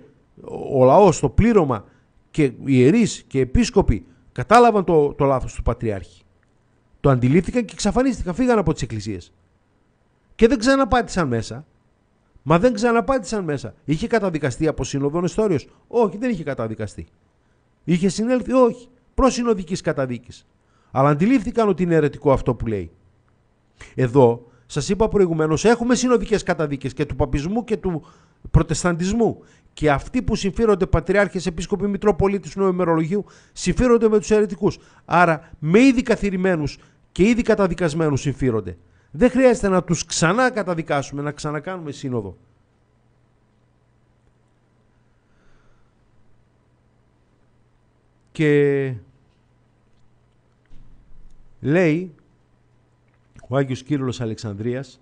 ο λαός, το πλήρωμα και οι ιερείς και οι επίσκοποι κατάλαβαν το, το λάθος του Πατριάρχη. Το αντιλήφθηκαν και εξαφανίστηκαν, φύγαν από τις εκκλησίες και δεν ξαναπάτησαν μέσα. Μα δεν ξαναπάτησαν μέσα. Είχε καταδικαστεί από σύνοδο Νεστόριο. Όχι, δεν είχε καταδικαστεί. Είχε συνέλθει, όχι. Προς συνοδικής καταδίκης. Αλλά αντιλήφθηκαν ότι είναι αιρετικό αυτό που λέει. Εδώ, σας είπα προηγουμένως, έχουμε συνοδικές καταδίκες και του παπισμού και του προτεσταντισμού. Και αυτοί που συμφύρονται πατριάρχες, επίσκοποι, μητροπολίτες του νεοημερολογίου, συμφύρονται με τους αιρετικούς. Άρα, με ήδη καθυρημένους και ήδη καταδικασμένου συμφύρονται. Δεν χρειάζεται να τους ξανά καταδικάσουμε, να ξανακάνουμε σύνοδο. Και λέει ο Άγιος Κύριος Αλεξανδρίας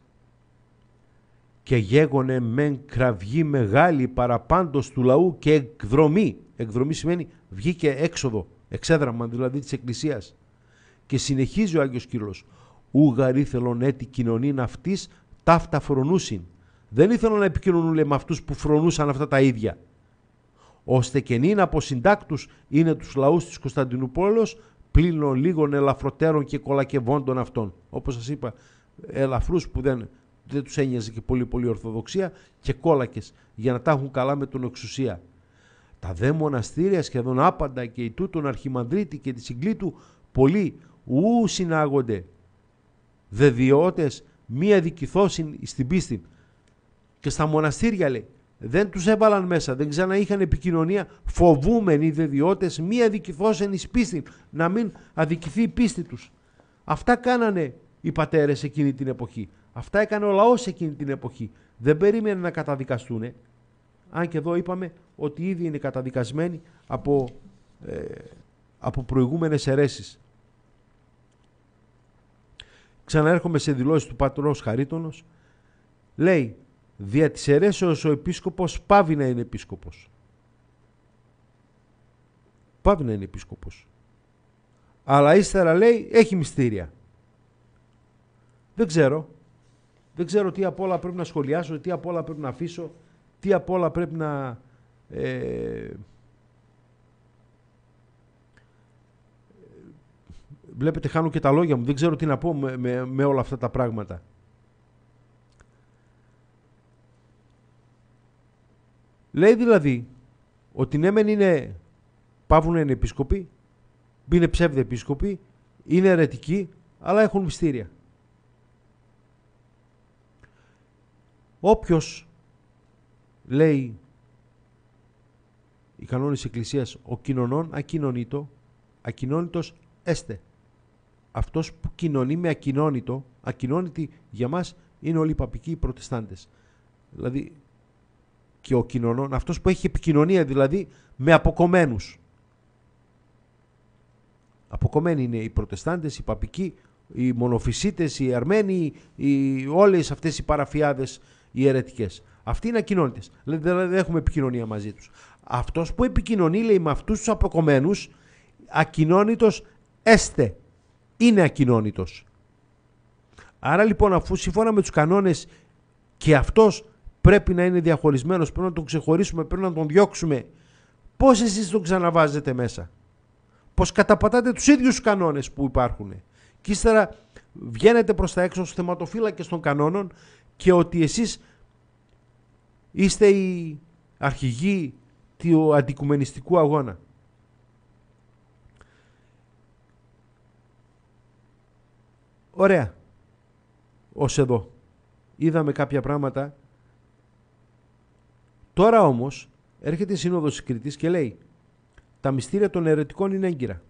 και γέγονε με κραυγή μεγάλη παραπάντως του λαού και εκδρομή. Εκδρομή σημαίνει βγήκε έξοδο, εξέδραμα δηλαδή της Εκκλησίας. Και συνεχίζει ο Άγιος Κύριος ούγαρ ήθελον έτη κοινωνήν αυτής ταύτα φρονούσιν. Δεν ήθελον να επικοινωνούν με αυτούς που φρονούσαν αυτά τα ίδια. Ώστε και νυν από συντάκτους είναι τους λαούς της Κωνσταντινούπολεω πλήνων λίγων ελαφροτέρων και κολακευόντων αυτών. Όπως σας είπα, ελαφρούς που δεν, δεν τους ένοιαζε και πολύ πολύ ορθοδοξία και κόλακες για να τα έχουν καλά με τον εξουσία. Τα δε μοναστήρια σχεδόν άπαντα και η τούτον αρχιμανδρίτη και τη συγκλήτου πολλοί ου συνάγονται Δεδιώτε μία αδικηθώσιν στην πίστη. Και στα μοναστήρια λέει, δεν τους έβαλαν μέσα, δεν είχαν επικοινωνία, φοβούμενοι δεδιώτες μία αδικηθώσιν εις πίστη, να μην αδικηθεί η πίστη τους. Αυτά κάνανε οι πατέρες εκείνη την εποχή. Αυτά έκανε ο λαός εκείνη την εποχή. Δεν περίμενε να καταδικαστούν. Αν και εδώ είπαμε ότι ήδη είναι καταδικασμένοι από, ε, από προηγούμενες αιρέσεις. Ξαναέρχομαι σε δηλώσεις του πατρός χαρίτονο. Λέει, δια της αιρέσεως ο επίσκοπος πάβει να είναι επίσκοπος. Πάβει να είναι επίσκοπος. Αλλά ύστερα λέει, έχει μυστήρια. Δεν ξέρω. Δεν ξέρω τι απ' όλα πρέπει να σχολιάσω, τι απ' όλα πρέπει να αφήσω, τι απ' όλα πρέπει να... Ε, Βλέπετε, χάνω και τα λόγια μου. Δεν ξέρω τι να πω με, με, όλα αυτά τα πράγματα. Λέει δηλαδή ότι ναι μεν είναι πάβουν είναι επίσκοποι, είναι ψεύδι επίσκοποι, είναι αιρετικοί, αλλά έχουν μυστήρια. Όποιος λέει οι κανόνες της Εκκλησίας ο κοινωνών ακοινωνήτο, ακοινώνητος έστε αυτός που κοινωνεί με ακοινώνητο, ακοινώνητοι για μας είναι όλοι οι παπικοί οι προτεστάντες. Δηλαδή και ο κοινωνών, αυτός που έχει επικοινωνία δηλαδή με αποκομμένους. Αποκομμένοι είναι οι προτεστάντες, οι παπικοί, οι μονοφυσίτες, οι αρμένοι, οι, όλες αυτές οι παραφιάδες οι αιρετικές. Αυτοί είναι ακοινώνητες, δηλαδή δεν έχουμε επικοινωνία μαζί τους. Αυτός που επικοινωνεί λέει με αυτούς τους αποκομμένους, ακοινώνητος έστε είναι ακοινώνητος. Άρα λοιπόν αφού σύμφωνα με τους κανόνες και αυτός πρέπει να είναι διαχωρισμένος, πρέπει να τον ξεχωρίσουμε, πρέπει να τον διώξουμε, πώς εσείς τον ξαναβάζετε μέσα. Πώς καταπατάτε τους ίδιους κανόνες που υπάρχουν. Και ύστερα βγαίνετε προς τα έξω στους θεματοφύλακες των κανόνων και ότι εσείς είστε οι αρχηγοί του αντικουμενιστικού αγώνα. Ωραία. Ως εδώ. Είδαμε κάποια πράγματα. Τώρα όμως έρχεται η Σύνοδος Κρήτης και λέει τα μυστήρια των ερετικών είναι έγκυρα.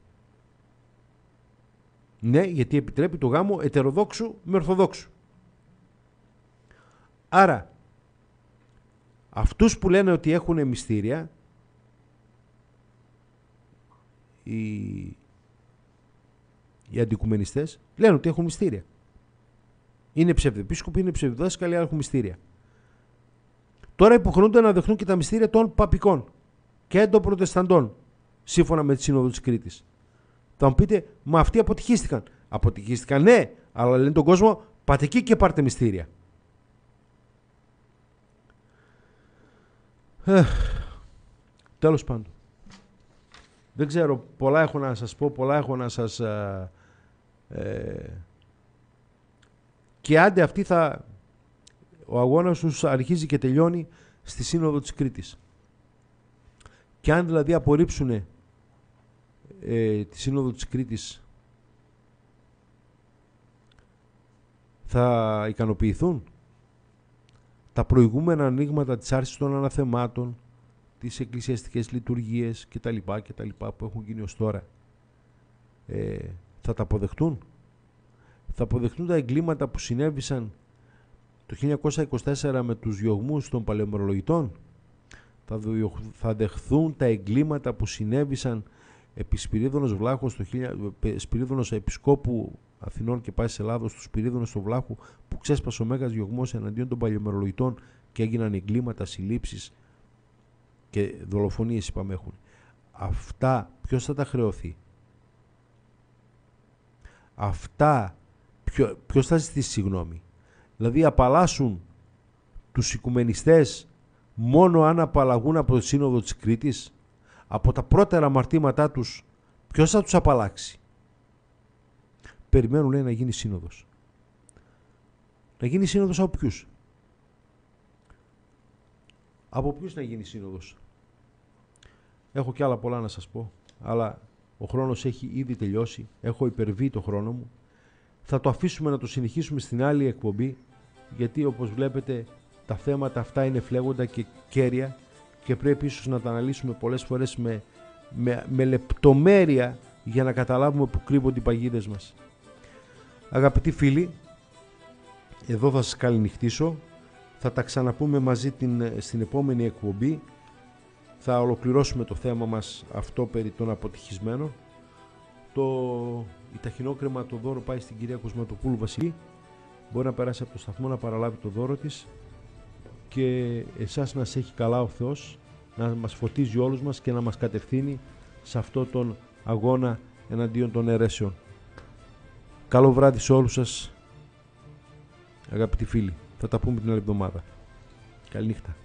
Ναι, γιατί επιτρέπει το γάμο ετεροδόξου με ορθοδόξου. Άρα, αυτούς που λένε ότι έχουν μυστήρια, οι οι αντικουμενιστές, λένε ότι έχουν μυστήρια. Είναι ψευδεπίσκοποι, είναι ψευδοδάσκαλοι, αλλά έχουν μυστήρια. Τώρα υποχρεούνται να δεχτούν και τα μυστήρια των παπικών και των προτεσταντών, σύμφωνα με τη Σύνοδο της Κρήτης. Θα μου πείτε, μα αυτοί αποτυχίστηκαν. Αποτυχίστηκαν, ναι, αλλά λένε τον κόσμο, πάτε εκεί και πάρτε μυστήρια. Τέλο τέλος πάντων. Δεν ξέρω, πολλά έχω να σας πω, πολλά έχω να σας ε, ε, και άντε αυτή θα... Ο αγώνας τους αρχίζει και τελειώνει στη Σύνοδο της Κρήτης. Και αν δηλαδή απορρίψουν ε, τη Σύνοδο της Κρήτης θα ικανοποιηθούν τα προηγούμενα ανοίγματα της άρσης των αναθεμάτων, τις εκκλησιαστικές λειτουργίες κτλ. κτλ που έχουν γίνει ως τώρα. Ε, θα τα αποδεχτούν. Θα αποδεχτούν τα εγκλήματα που συνέβησαν το 1924 με τους διωγμούς των παλαιομερολογητών. Θα, δεχθούν τα εγκλήματα που συνέβησαν επί Σπυρίδωνος Βλάχος, το, Σπυρίδωνος Επισκόπου Αθηνών και Πάσης Ελλάδος, του Σπυρίδωνος του Βλάχου που ξέσπασε ο Μέγας διωγμός εναντίον των παλαιομερολογητών και έγιναν εγκλήματα, συλλήψεις και δολοφονίες είπαμε έχουν. Αυτά ποιος θα τα χρεωθεί αυτά ποιο, ποιος θα ζητήσει συγγνώμη. Δηλαδή απαλλάσσουν τους οικουμενιστές μόνο αν απαλλαγούν από το σύνοδο της Κρήτης, από τα πρώτερα αμαρτήματά τους, ποιος θα τους απαλλάξει. Περιμένουν λέει να γίνει σύνοδος. Να γίνει σύνοδος από ποιους. Από ποιους να γίνει σύνοδος. Έχω και άλλα πολλά να σας πω, αλλά ο χρόνος έχει ήδη τελειώσει. Έχω υπερβεί το χρόνο μου. Θα το αφήσουμε να το συνεχίσουμε στην άλλη εκπομπή γιατί όπως βλέπετε τα θέματα αυτά είναι φλέγοντα και κέρια και πρέπει ίσως να τα αναλύσουμε πολλές φορές με, με, λεπτομέρεια για να καταλάβουμε που κρύβονται οι παγίδες μας. Αγαπητοί φίλοι, εδώ θα σας καληνυχτήσω. Θα τα ξαναπούμε μαζί στην επόμενη εκπομπή θα ολοκληρώσουμε το θέμα μας αυτό περί των αποτυχισμένων. Το... Η ταχυνόκρεμα το δώρο πάει στην κυρία Κοσματοπούλου Βασιλή. Μπορεί να περάσει από το σταθμό να παραλάβει το δώρο της και εσάς να σε έχει καλά ο Θεός, να μας φωτίζει όλους μας και να μας κατευθύνει σε αυτό τον αγώνα εναντίον των αιρέσεων. Καλό βράδυ σε όλους σας αγαπητοί φίλοι. Θα τα πούμε την άλλη εβδομάδα. Καληνύχτα.